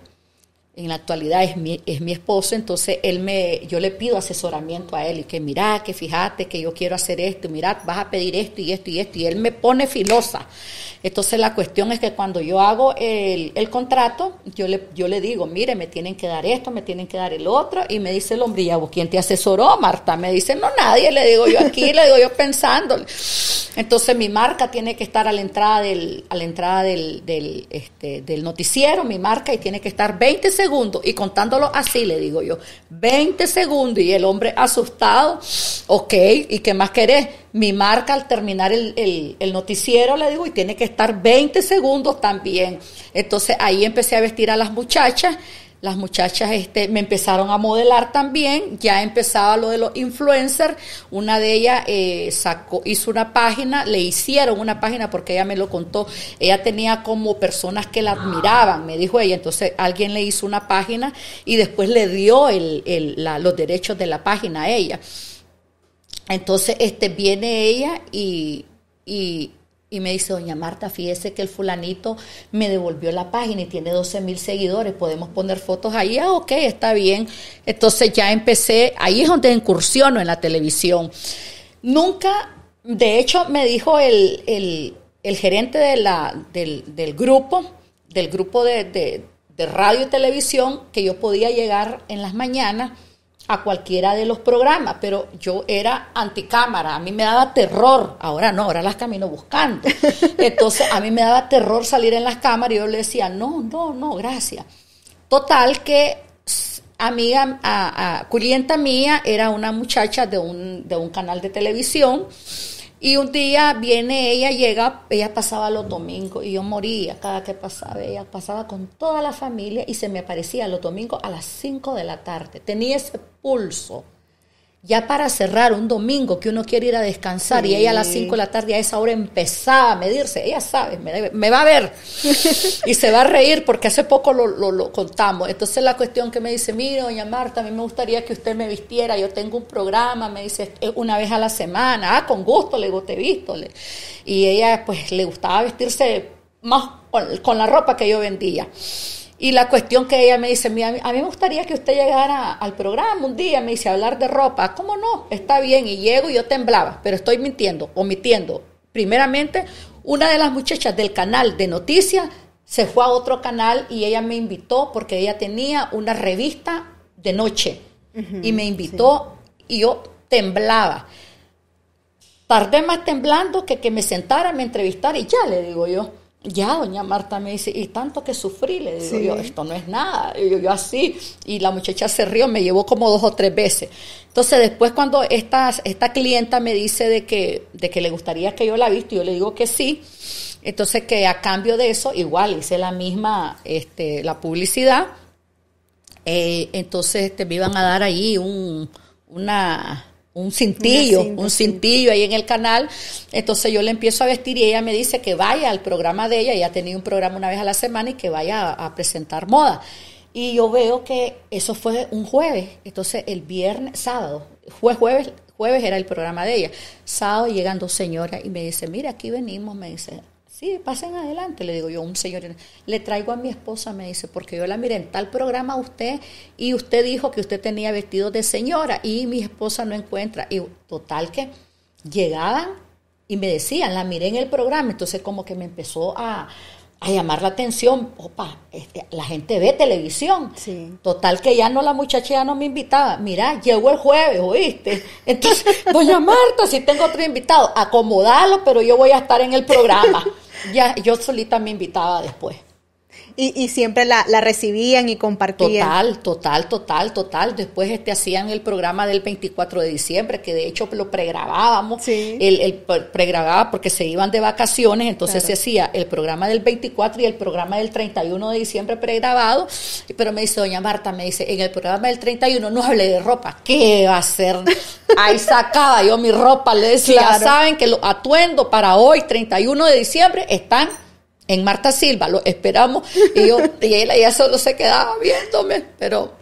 en la actualidad es mi, es mi esposo, entonces él me, yo le pido asesoramiento a él y que mira, que fíjate, que yo quiero hacer esto, mira, vas a pedir esto y esto y esto, y él me pone filosa. Entonces la cuestión es que cuando yo hago el, contrato, yo le, yo le digo, mire, me tienen que dar esto, me tienen que dar el otro, y me dice el hombre, quién te asesoró, Marta? Me dice, no, nadie, le digo yo aquí, le digo yo pensando. Entonces mi marca tiene que estar a la entrada del, a la entrada del, del, este, del noticiero, mi marca, y tiene que estar 20 segundos y contándolo así, le digo yo, 20 segundos y el hombre asustado, ok, ¿y qué más querés? Mi marca al terminar el, el noticiero, le digo, y tiene que estar 20 segundos también. Entonces ahí empecé a vestir a las muchachas las muchachas este, me empezaron a modelar también, ya empezaba lo de los influencers, una de ellas eh, sacó, hizo una página, le hicieron una página porque ella me lo contó, ella tenía como personas que la admiraban, me dijo ella, entonces alguien le hizo una página y después le dio los derechos de la página a ella. Entonces este, viene ella y, y y me dice, doña Marta, fíjese que el fulanito me devolvió la página y tiene 12 mil seguidores, podemos poner fotos ahí, ah, ok, está bien. Entonces ya empecé, ahí es donde incursiono en la televisión. Nunca, de hecho, me dijo el, gerente de la, del, grupo, del grupo de radio y televisión, que yo podía llegar en las mañanas a cualquiera de los programas, pero yo era anticámara, a mí me daba terror, ahora no, ahora las camino buscando. (laughs) Entonces a mí me daba terror salir en las cámaras y yo le decía, no, no, no, gracias. Total que amiga, a, clienta mía era una muchacha de de un canal de televisión y un día viene ella, llega, ella pasaba los domingos y yo moría cada que pasaba. Ella pasaba con toda la familia y se me aparecía los domingos a las 5 de la tarde. Tenía ese pulso ya para cerrar un domingo que uno quiere ir a descansar y ella a las 5 de la tarde a esa hora empezaba a medirse, ella sabe, me, va a ver (laughs) y se va a reír porque hace poco lo, contamos. Entonces la cuestión que me dice, mire, doña Marta, a mí me gustaría que usted me vistiera, yo tengo un programa, me dice una vez a la semana, ah, con gusto, le digo, te visto. Y ella pues le gustaba vestirse más con la ropa que yo vendía. Y la cuestión que ella me dice, a mí, a mí me gustaría que usted llegara al programa un día, me dice, hablar de ropa. ¿Cómo no? Está bien. Y llego y yo temblaba, pero estoy mintiendo, omitiendo. Primeramente, una de las muchachas del canal de noticias se fue a otro canal y ella me invitó porque ella tenía una revista de noche. y me invitó y yo temblaba. Tardé más temblando que que me sentara, me entrevistara y ya le digo yo ya, doña Marta me dice, y tanto que sufrí, le digo yo, esto no es nada, yo, así, y la muchacha se rió, me llevó como dos o tres veces. Entonces después cuando esta, esta clienta me dice de que, de que le gustaría que yo la viste, yo le digo que sí, entonces que a cambio de eso, igual hice la misma, este, la publicidad, eh, entonces este, me iban a dar ahí un, una, un cintillo, un cintillo ahí en el canal. Entonces yo le empiezo a vestir y ella me dice que vaya al programa de ella, ella tenía un programa una vez a la semana y que vaya a, presentar moda. Y yo veo que eso fue un jueves, entonces el viernes, sábado, fue jueves, jueves era el programa de ella. Sábado llegan dos señoras y me dice, mira, aquí venimos, me dice, sí, pasen adelante, le digo yo, un señor, le traigo a mi esposa, me dice, porque yo la miré en tal programa a usted y usted dijo que usted tenía vestido de señora y mi esposa no encuentra. Y total que llegaban y me decían, la miré en el programa, entonces como que me empezó a, a llamar la atención. Opa, este, la gente ve televisión. Total que ya no la muchacha ya no me invitaba. Mira, llegó el jueves, ¿oíste? Entonces, doña (laughs) Marta, si tengo otro invitado, acomodalo, pero yo voy a estar en el programa. Ya, yo solita me invitaba después. Y, siempre la, recibían y compartían. Total, total, total, total. Después este, hacían el programa del 24 de diciembre, que de hecho lo pregrabábamos. Sí. El, el pregrababa porque se iban de vacaciones, entonces se hacía el programa del 24 y el programa del 31 de diciembre pregrabado. Pero me dice, doña Marta, me dice, en el programa del 31 no hablé de ropa. ¿Qué va a ser? (laughs) Ahí sacaba yo mi ropa, le decía, saben que lo atuendo para hoy, 31 de diciembre, están en Marta Silva, lo esperamos, y, yo, y ella, solo se quedaba viéndome, pero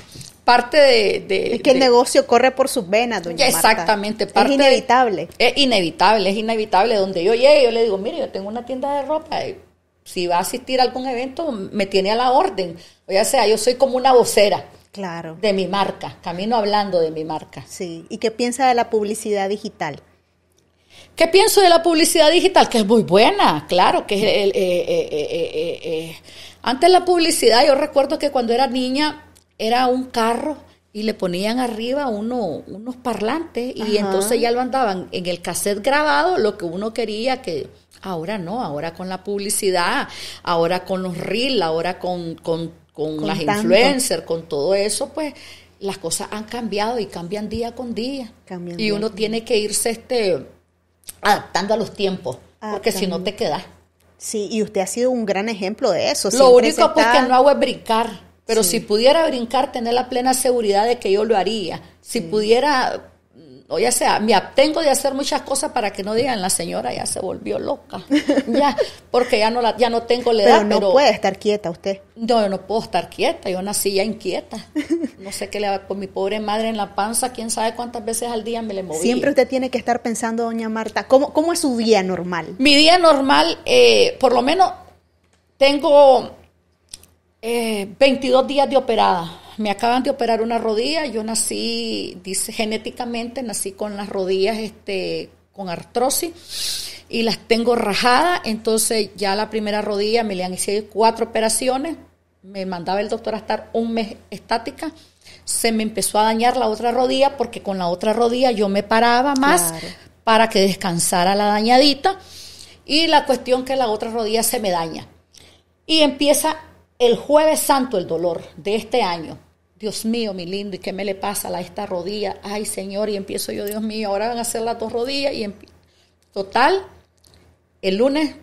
parte de, es que el negocio corre por sus venas doña exactamente Marta. Parte es inevitable es inevitable es inevitable donde yo llegue yo le digo mire yo tengo una tienda de ropa y eh, si va a asistir a algún evento me tiene a la orden o sea yo soy como una vocera claro de mi marca camino hablando de mi marca sí y qué piensa de la publicidad digital ¿Qué pienso de la publicidad digital? Que es muy buena, claro, que es el, eh, eh, eh, Antes la publicidad, yo recuerdo que cuando era niña era un carro y le ponían arriba uno, unos parlantes y entonces ya lo andaban en el cassette grabado lo que uno quería que... Ahora no, ahora con la publicidad, ahora con los reels, ahora con, las influencers, con todo eso, pues las cosas han cambiado y cambian día con día. y uno tiene que irse este adaptando a los tiempos, ah, porque si no te quedas. Sí, y usted ha sido un gran ejemplo de eso. Lo único pues, que no hago es brincar, pero si pudiera brincar, tener la plena seguridad de que yo lo haría. Si pudiera o ya sea, me abstengo de hacer muchas cosas para que no digan la señora ya se volvió loca, (laughs) ya, porque ya no la, ya no tengo la edad. Pero no puede estar quieta usted. No, yo no puedo estar quieta, yo nací ya inquieta. (laughs) No sé qué le va con mi pobre madre en la panza, quién sabe cuántas veces al día me le moví. Siempre usted tiene que estar pensando, doña Marta, ¿cómo, cómo es su día normal? Mi día normal, eh, por lo menos tengo 22 eh, días de operada me acaban de operar una rodilla, yo nací, dice, genéticamente nací con las rodillas este, con artrosis y las tengo rajadas, entonces ya la primera rodilla me le han hecho cuatro operaciones, me mandaba el doctor a estar un mes estática, se me empezó a dañar la otra rodilla porque con la otra rodilla yo me paraba más para que descansara la dañadita y la cuestión que la otra rodilla se me daña. Y empieza el jueves santo el dolor de este año. Dios mío, mi lindo, ¿y qué me le pasa a esta rodilla? Ay, Señor, y empiezo yo, Dios mío, ahora van a hacer las dos rodillas. Y Total, el lunes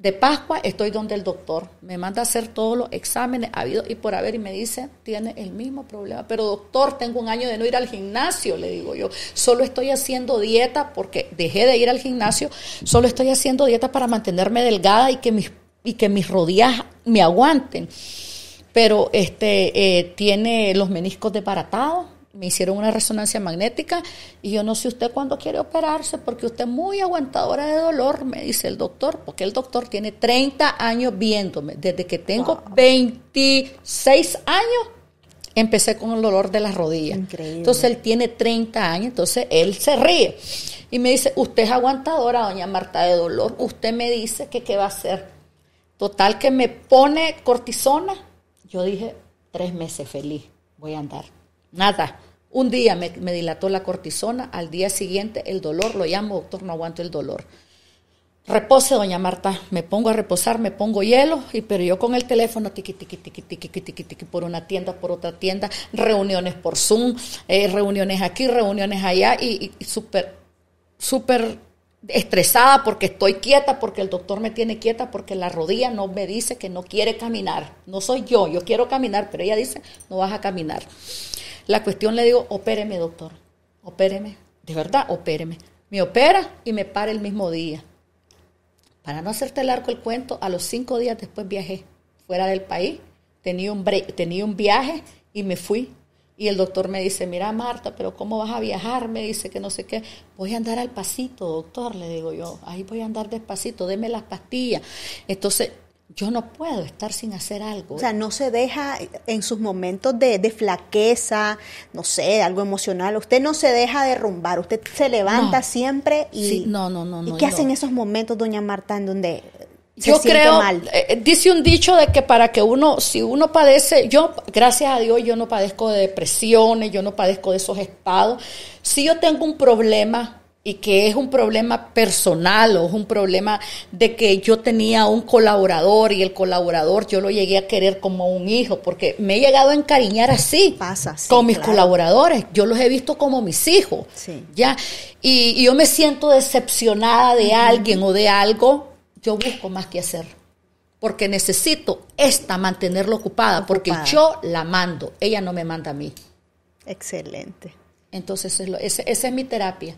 de Pascua estoy donde el doctor me manda a hacer todos los exámenes habido y por haber y me dice, tiene el mismo problema. Pero doctor, tengo un año de no ir al gimnasio, le digo yo. Solo estoy haciendo dieta porque dejé de ir al gimnasio, solo estoy haciendo dieta para mantenerme delgada y que mis, y que mis rodillas me aguanten pero este, eh, tiene los meniscos desbaratados. Me hicieron una resonancia magnética y yo no sé usted cuándo quiere operarse porque usted es muy aguantadora de dolor, me dice el doctor, porque el doctor tiene 30 años viéndome. Desde que tengo 26 años empecé con el dolor de las rodillas. Increíble. Entonces él tiene 30 años, entonces él se ríe y me dice, usted es aguantadora, doña Marta, de dolor. Usted me dice que qué va a hacer. Total que me pone cortisona yo dije, tres meses feliz, voy a andar. Nada. Un día me, dilató la cortisona, al día siguiente el dolor, lo llamo doctor, no aguanto el dolor. Repose, doña Marta, me pongo a reposar, me pongo hielo, y, pero yo con el teléfono, tiqui, tiqui, tiqui, tiqui, tiqui, tiqui, tiqui por una tienda, por otra tienda, reuniones por Zoom, eh, reuniones aquí, reuniones allá, y, y súper, súper estresada porque estoy quieta, porque el doctor me tiene quieta, porque la rodilla no me dice que no quiere caminar. No soy yo, yo quiero caminar, pero ella dice, no vas a caminar. La cuestión le digo, opéreme, doctor, opéreme, de verdad, opéreme. Me opera y me para el mismo día. Para no hacerte largo el cuento, a los cinco días después viajé fuera del país, tenía un, tenía un viaje y me fui y el doctor me dice, mira Marta, pero ¿cómo vas a viajar? Me dice que no sé qué. Voy a andar al pasito, doctor, le digo yo. Ahí voy a andar despacito, deme las pastillas. Entonces, yo no puedo estar sin hacer algo. O sea, no se deja en sus momentos de, de flaqueza, no sé, algo emocional. Usted no se deja derrumbar, usted se levanta siempre y... Sí, no, no, no. ¿Y qué hacen esos momentos, doña Marta, en donde yo creo, eh, eh, dice un dicho de que para que uno, si uno padece, yo, gracias a Dios, yo no padezco de depresiones, yo no padezco de esos estados. Si yo tengo un problema y que es un problema personal o es un problema de que yo tenía un colaborador y el colaborador yo lo llegué a querer como un hijo, porque me he llegado a encariñar así con mis colaboradores, yo los he visto como mis hijos, ¿ya? Y, yo me siento decepcionada de alguien o de algo, yo busco más que hacer. Porque necesito esta mantenerla ocupada, porque yo la mando, ella no me manda a mí. Excelente. Entonces, esa es mi terapia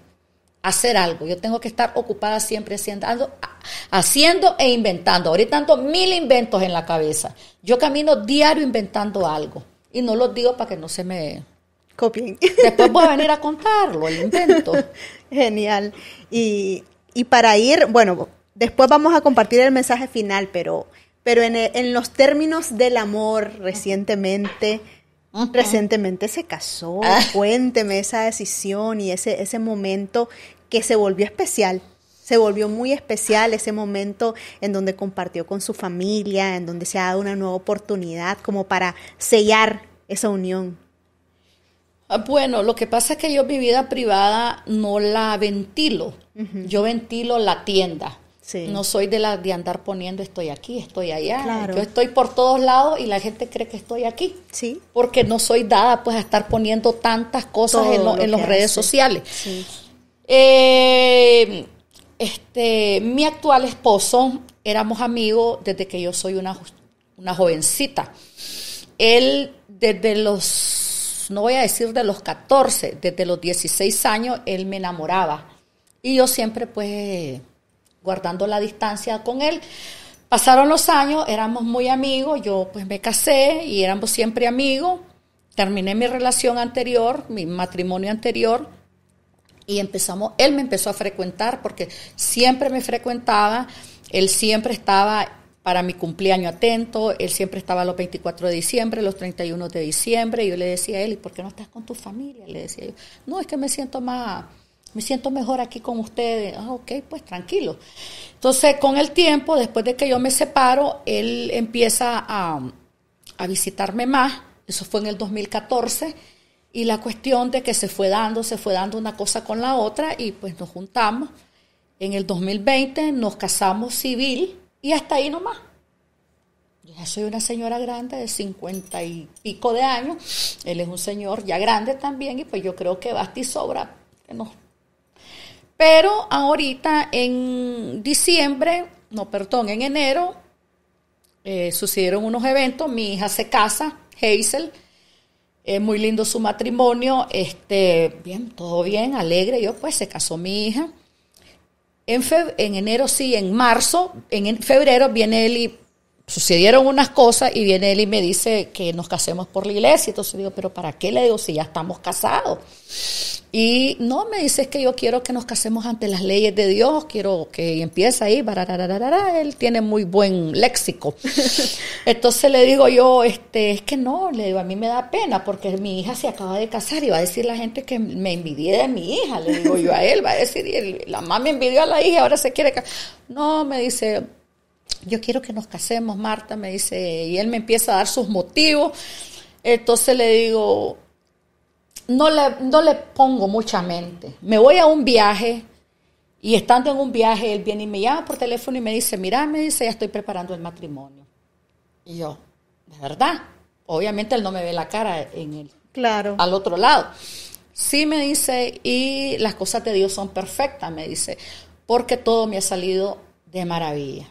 hacer algo. Yo tengo que estar ocupada siempre haciendo, haciendo e inventando. Ahorita ando mil inventos en la cabeza. Yo camino diario inventando algo. Y no lo digo para que no se me copien. Después voy a venir a (laughs) contarlo, el invento. Genial. Y, y para ir, bueno, Después vamos a compartir el mensaje final, pero, pero en, los términos del amor recientemente, recientemente se casó. Ah. Cuénteme esa decisión y ese, ese momento que se volvió especial. Se volvió muy especial ese momento en donde compartió con su familia, en donde se ha dado una nueva oportunidad como para sellar esa unión. Ah, bueno, lo que pasa es que yo mi vida privada no la ventilo. Yo ventilo la tienda. No soy de la de andar poniendo estoy aquí, estoy allá. Yo estoy por todos lados y la gente cree que estoy aquí. Sí. Porque no soy dada pues a estar poniendo tantas cosas en, las redes sociales. Eh, este, mi actual esposo, éramos amigos desde que yo soy una, una jovencita. Él desde los, no voy a decir de los 14, desde los 16 años, él me enamoraba. Y yo siempre pues guardando la distancia con él. Pasaron los años, éramos muy amigos, yo pues me casé y éramos siempre amigos. Terminé mi relación anterior, mi matrimonio anterior, y empezamos, él me empezó a frecuentar porque siempre me frecuentaba, él siempre estaba para mi cumpleaños atento, él siempre estaba los 24 de diciembre, los 31 de diciembre, y yo le decía a él, ¿y por qué no estás con tu familia? Le decía yo, no, es que me siento más me siento mejor aquí con ustedes. Ah, ok, pues tranquilo. Entonces, con el tiempo, después de que yo me separo, él empieza a, a visitarme más. Eso fue en el 2014. Y la cuestión de que se fue dando, se fue dando una cosa con la otra y pues nos juntamos. En el 2020 nos casamos civil y hasta ahí nomás. Yo ya soy una señora grande de 50 y pico de años. Él es un señor ya grande también y pues yo creo que basta y sobra que nos pero ahorita en diciembre, no, perdón, en enero, eh, sucedieron unos eventos. Mi hija se casa, Hazel. Es eh, muy lindo su matrimonio. Este, bien, todo bien, alegre. Yo, pues, se casó mi hija. En, enero, sí, en marzo, en, febrero viene él y sucedieron unas cosas y viene él y me dice que nos casemos por la iglesia. Entonces digo, pero ¿para qué le digo si ya estamos casados? Y no me dices que yo quiero que nos casemos ante las leyes de Dios, quiero que empiece ahí, él tiene muy buen léxico. (laughs) Entonces le digo yo, este, es que no, le digo, a mí me da pena porque mi hija se acaba de casar y va a decir la gente que me envidié de mi hija, le digo yo a él, va a decir, la mamá me envidió a la hija, ahora se quiere casar. No, me dice, yo quiero que nos casemos, Marta, me dice, y él me empieza a dar sus motivos. Entonces le digo, no le, no le pongo mucha mente. Me voy a un viaje y estando en un viaje, él viene y me llama por teléfono y me dice, mira, me dice, ya estoy preparando el matrimonio. Y yo, de verdad, obviamente él no me ve la cara en el, claro. al otro lado. Sí me dice, y las cosas de Dios son perfectas, me dice, porque todo me ha salido de maravilla.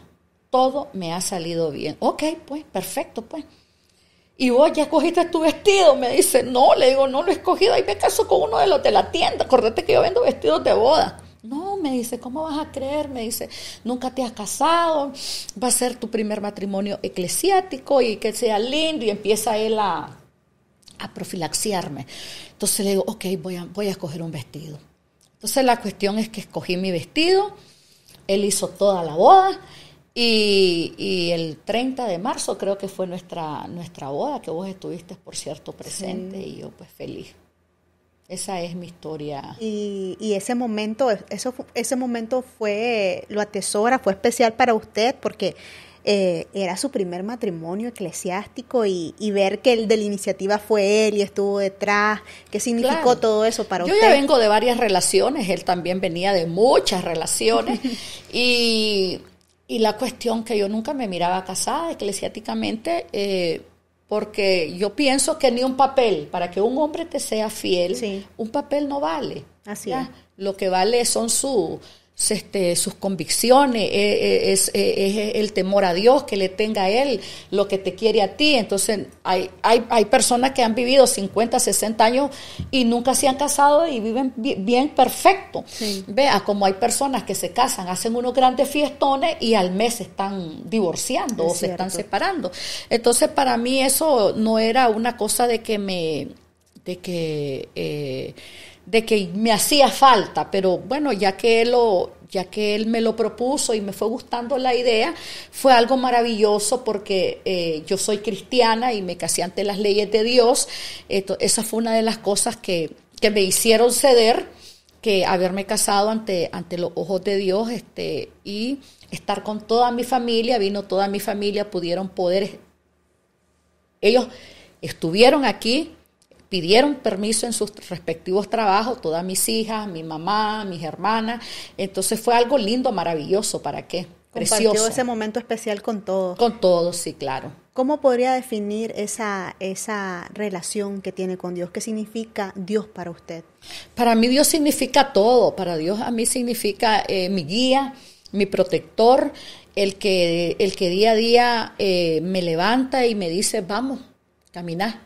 Todo me ha salido bien. Ok, pues, perfecto, pues. Y vos ya escogiste tu vestido. Me dice, no, le digo, no lo he escogido. Ahí me caso con uno de los de la tienda. Acordate que yo vendo vestidos de boda. No, me dice, ¿cómo vas a creer? Me dice, nunca te has casado, va a ser tu primer matrimonio eclesiástico y que sea lindo. Y empieza él a, a profilaxiarme. Entonces le digo, ok, voy a, voy a escoger un vestido. Entonces la cuestión es que escogí mi vestido, él hizo toda la boda y, el 30 de marzo creo que fue nuestra, nuestra boda, que vos estuviste, por cierto, presente y yo pues feliz. Esa es mi historia. Y, ese momento, eso, ese momento fue, lo atesora, fue especial para usted porque eh, era su primer matrimonio eclesiástico y, ver que el de la iniciativa fue él y estuvo detrás, ¿qué significó todo eso para usted? Yo ya vengo de varias relaciones, él también venía de muchas relaciones (laughs) y y la cuestión que yo nunca me miraba casada eclesiásticamente, eh, porque yo pienso que ni un papel, para que un hombre te sea fiel, un papel no vale. Así es. Lo que vale son su, este, sus convicciones, eh, eh, es, eh, el temor a Dios que le tenga a Él, lo que te quiere a ti. Entonces, hay, hay, hay personas que han vivido 50, 60 años y nunca se han casado y viven bien perfecto. Vea como hay personas que se casan, hacen unos grandes fiestones y al mes están divorciando o se están separando. Entonces, para mí eso no era una cosa de que me... de que... Eh, de que me hacía falta, pero bueno, ya que lo ya que él me lo propuso y me fue gustando la idea, fue algo maravilloso porque eh, yo soy cristiana y me casé ante las leyes de Dios. esa fue una de las cosas que, me hicieron ceder, que haberme casado ante, ante los ojos de Dios este, y estar con toda mi familia, vino toda mi familia, pudieron poder, ellos estuvieron aquí, pidieron permiso en sus respectivos trabajos, todas mis hijas, mi mamá, mis hermanas. Entonces fue algo lindo, maravilloso, ¿para qué? Precioso. Compartió ese momento especial con todos. Con todos, sí, claro. ¿Cómo podría definir esa, esa relación que tiene con Dios? ¿Qué significa Dios para usted? Para mí Dios significa todo. Para Dios a mí significa eh, mi guía, mi protector, el que, el que día a día eh, me levanta y me dice, vamos, camina,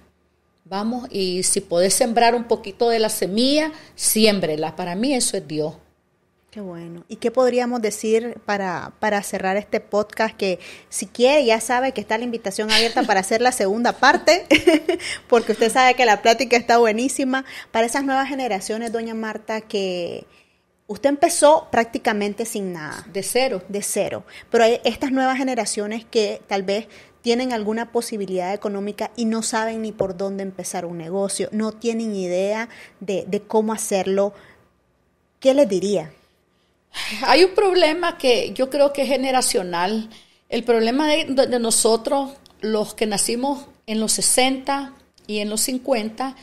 Vamos, y si podés sembrar un poquito de la semilla, siémbrela. Para mí eso es Dios. Qué bueno. ¿Y qué podríamos decir para, para cerrar este podcast? Que si quiere, ya sabe que está la invitación abierta para hacer la segunda parte, (laughs) porque usted sabe que la plática está buenísima. Para esas nuevas generaciones, doña Marta, que usted empezó prácticamente sin nada. De cero. De cero. Pero hay estas nuevas generaciones que tal vez tienen alguna posibilidad económica y no saben ni por dónde empezar un negocio, no tienen idea de, cómo hacerlo, ¿qué les diría? Hay un problema que yo creo que es generacional. El problema de, nosotros, los que nacimos en los 60 y en los 50,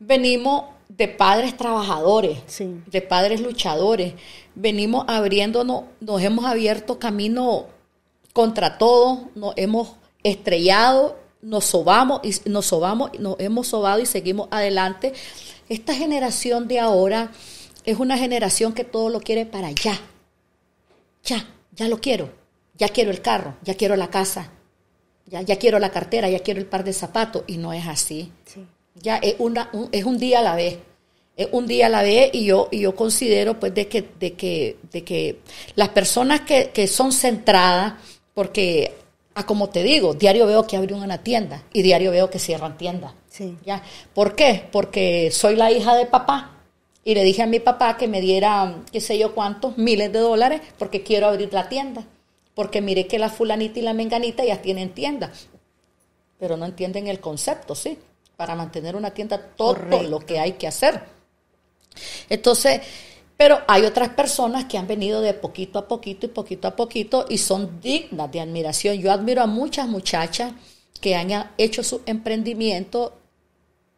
venimos de padres trabajadores, de padres luchadores. Venimos abriéndonos, nos hemos abierto camino contra todo, nos hemos estrellado, nos sobamos, y nos sobamos, nos hemos sobado y seguimos adelante. Esta generación de ahora es una generación que todo lo quiere para ya. Ya, ya lo quiero. Ya quiero el carro, ya quiero la casa, ya, ya quiero la cartera, ya quiero el par de zapatos. Y no es así. Ya es, un, es un día a la vez es un día a la vez y yo, y yo considero pues de que, de que, de que las personas que, que son centradas, porque Ah, como te digo, diario veo que abren una tienda y diario veo que cierran tienda. Sí. ¿Ya? ¿Por qué? Porque soy la hija de papá y le dije a mi papá que me diera, qué sé yo cuántos, miles de dólares porque quiero abrir la tienda. Porque miré que la fulanita y la menganita ya tienen tienda. Pero no entienden el concepto, ¿sí? Para mantener una tienda todo lo que hay que hacer. Entonces, pero hay otras personas que han venido de poquito a poquito y poquito a poquito y son dignas de admiración. Yo admiro a muchas muchachas que han hecho su emprendimiento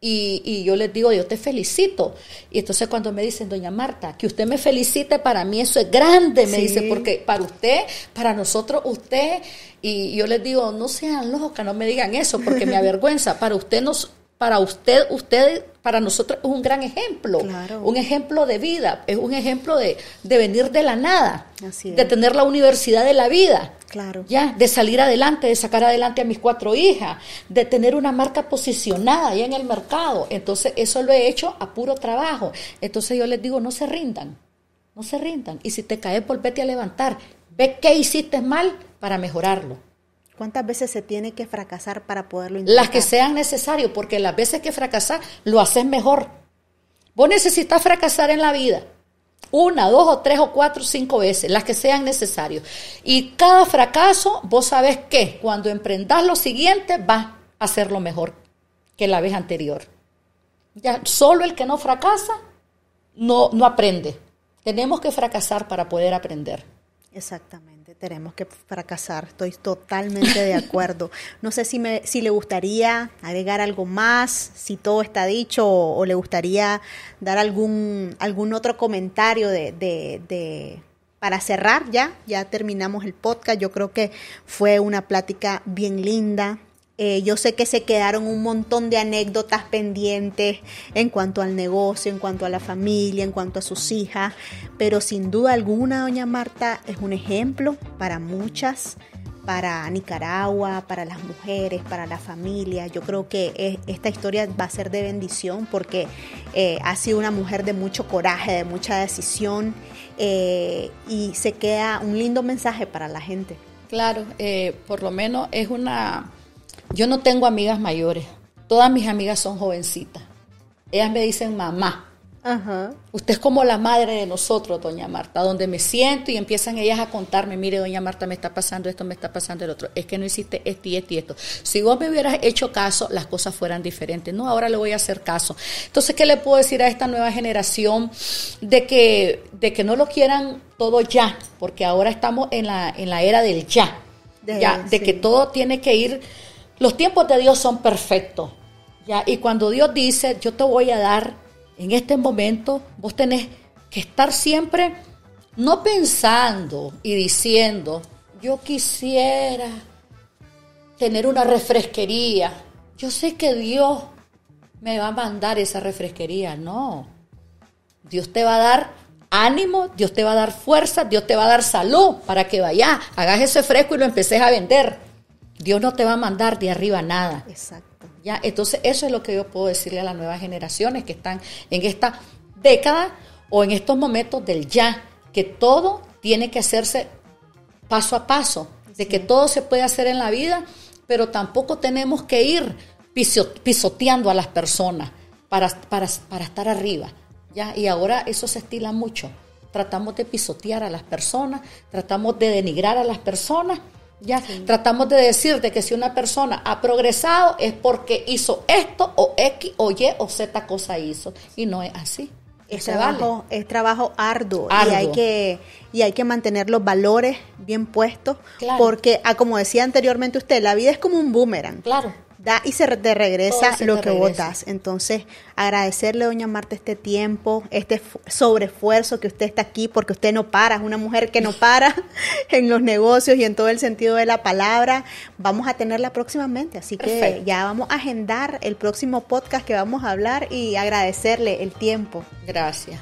y, yo les digo, yo te felicito. Y entonces cuando me dicen, doña Marta, que usted me felicite, para mí eso es grande, me dice, porque para usted, para nosotros, usted, y yo les digo, no sean locas, no me digan eso, porque me (laughs) avergüenza, para usted nos, para usted, usted para nosotros es un gran ejemplo, un ejemplo de vida, es un ejemplo de, de venir de la nada, de tener la universidad de la vida, claro. ya, de salir adelante, de sacar adelante a mis cuatro hijas, de tener una marca posicionada ya en el mercado. Entonces eso lo he hecho a puro trabajo. Entonces yo les digo, no se rindan, no se rindan. Y si te caes, volvete a levantar. Ve qué hiciste mal para mejorarlo. ¿Cuántas veces se tiene que fracasar para poderlo intentar? Las que sean necesarias, porque las veces que fracasas lo haces mejor. Vos necesitas fracasar en la vida. Una, dos o tres o cuatro, o cinco veces, las que sean necesarias. Y cada fracaso, vos sabes que cuando emprendas lo siguiente, vas a hacerlo mejor que la vez anterior. Ya, solo el que no fracasa, no, no aprende. Tenemos que fracasar para poder aprender. Exactamente tenemos que fracasar. Estoy totalmente de acuerdo. No sé si, me, si le gustaría agregar algo más, si todo está dicho, o, le gustaría dar algún, algún otro comentario de, de, de, para cerrar ya. Ya terminamos el podcast. Yo creo que fue una plática bien linda, eh, yo sé que se quedaron un montón de anécdotas pendientes en cuanto al negocio, en cuanto a la familia, en cuanto a sus hijas, pero sin duda alguna doña Marta es un ejemplo para muchas, para Nicaragua, para las mujeres, para la familia. Yo creo que esta historia va a ser de bendición porque eh, ha sido una mujer de mucho coraje, de mucha decisión eh, y se queda un lindo mensaje para la gente. Claro, por lo menos es una yo no tengo amigas mayores. Todas mis amigas son jovencitas. Ellas me dicen mamá. Usted es como la madre de nosotros, doña Marta, donde me siento y empiezan ellas a contarme, mire, doña Marta, me está pasando esto, me está pasando el otro, es que no hiciste esto y esto esto. Si vos me hubieras hecho caso, las cosas fueran diferentes. No, ahora le voy a hacer caso. Entonces, ¿qué le puedo decir a esta nueva generación de que, de que no lo quieran todo ya? Porque ahora estamos en la, en la era del ya. de que todo tiene que ir los tiempos de Dios son perfectos. ¿ya? Y cuando Dios dice, yo te voy a dar en este momento, vos tenés que estar siempre no pensando y diciendo, yo quisiera tener una refresquería. Yo sé que Dios me va a mandar esa refresquería. No. Dios te va a dar ánimo, Dios te va a dar fuerza, Dios te va a dar salud para que vayas, hagas ese fresco y lo empeces a vender. Dios no te va a mandar de arriba nada. Exacto. ¿Ya? Entonces, eso es lo que yo puedo decirle a las nuevas generaciones que están en esta década o en estos momentos del ya, que todo tiene que hacerse paso a paso, de que todo se puede hacer en la vida, pero tampoco tenemos que ir pisoteando a las personas para, para, para estar arriba. ¿ya? Y ahora eso se estila mucho. Tratamos de pisotear a las personas, tratamos de denigrar a las personas ya tratamos de decirte que si una persona ha progresado es porque hizo esto o X o Y o Z cosa hizo y no es así. Es trabajo, es trabajo arduo, Y, hay que, y hay que mantener los valores bien puestos porque, ah, como decía anteriormente usted, la vida es como un boomerang. Claro da y se te regresa lo que votas. Entonces, agradecerle, doña Marta, este tiempo, este sobreesfuerzo que usted está aquí, porque usted no para, es una mujer que no (laughs) para en los negocios y en todo el sentido de la palabra. Vamos a tenerla próximamente, así que ya vamos a agendar el próximo podcast que vamos a hablar y agradecerle el tiempo. Gracias.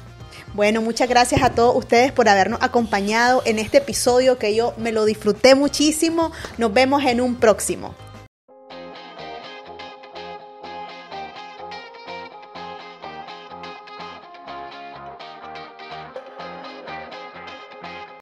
Bueno, muchas gracias a todos ustedes por habernos acompañado en este episodio que yo me lo disfruté muchísimo. Nos vemos en un próximo.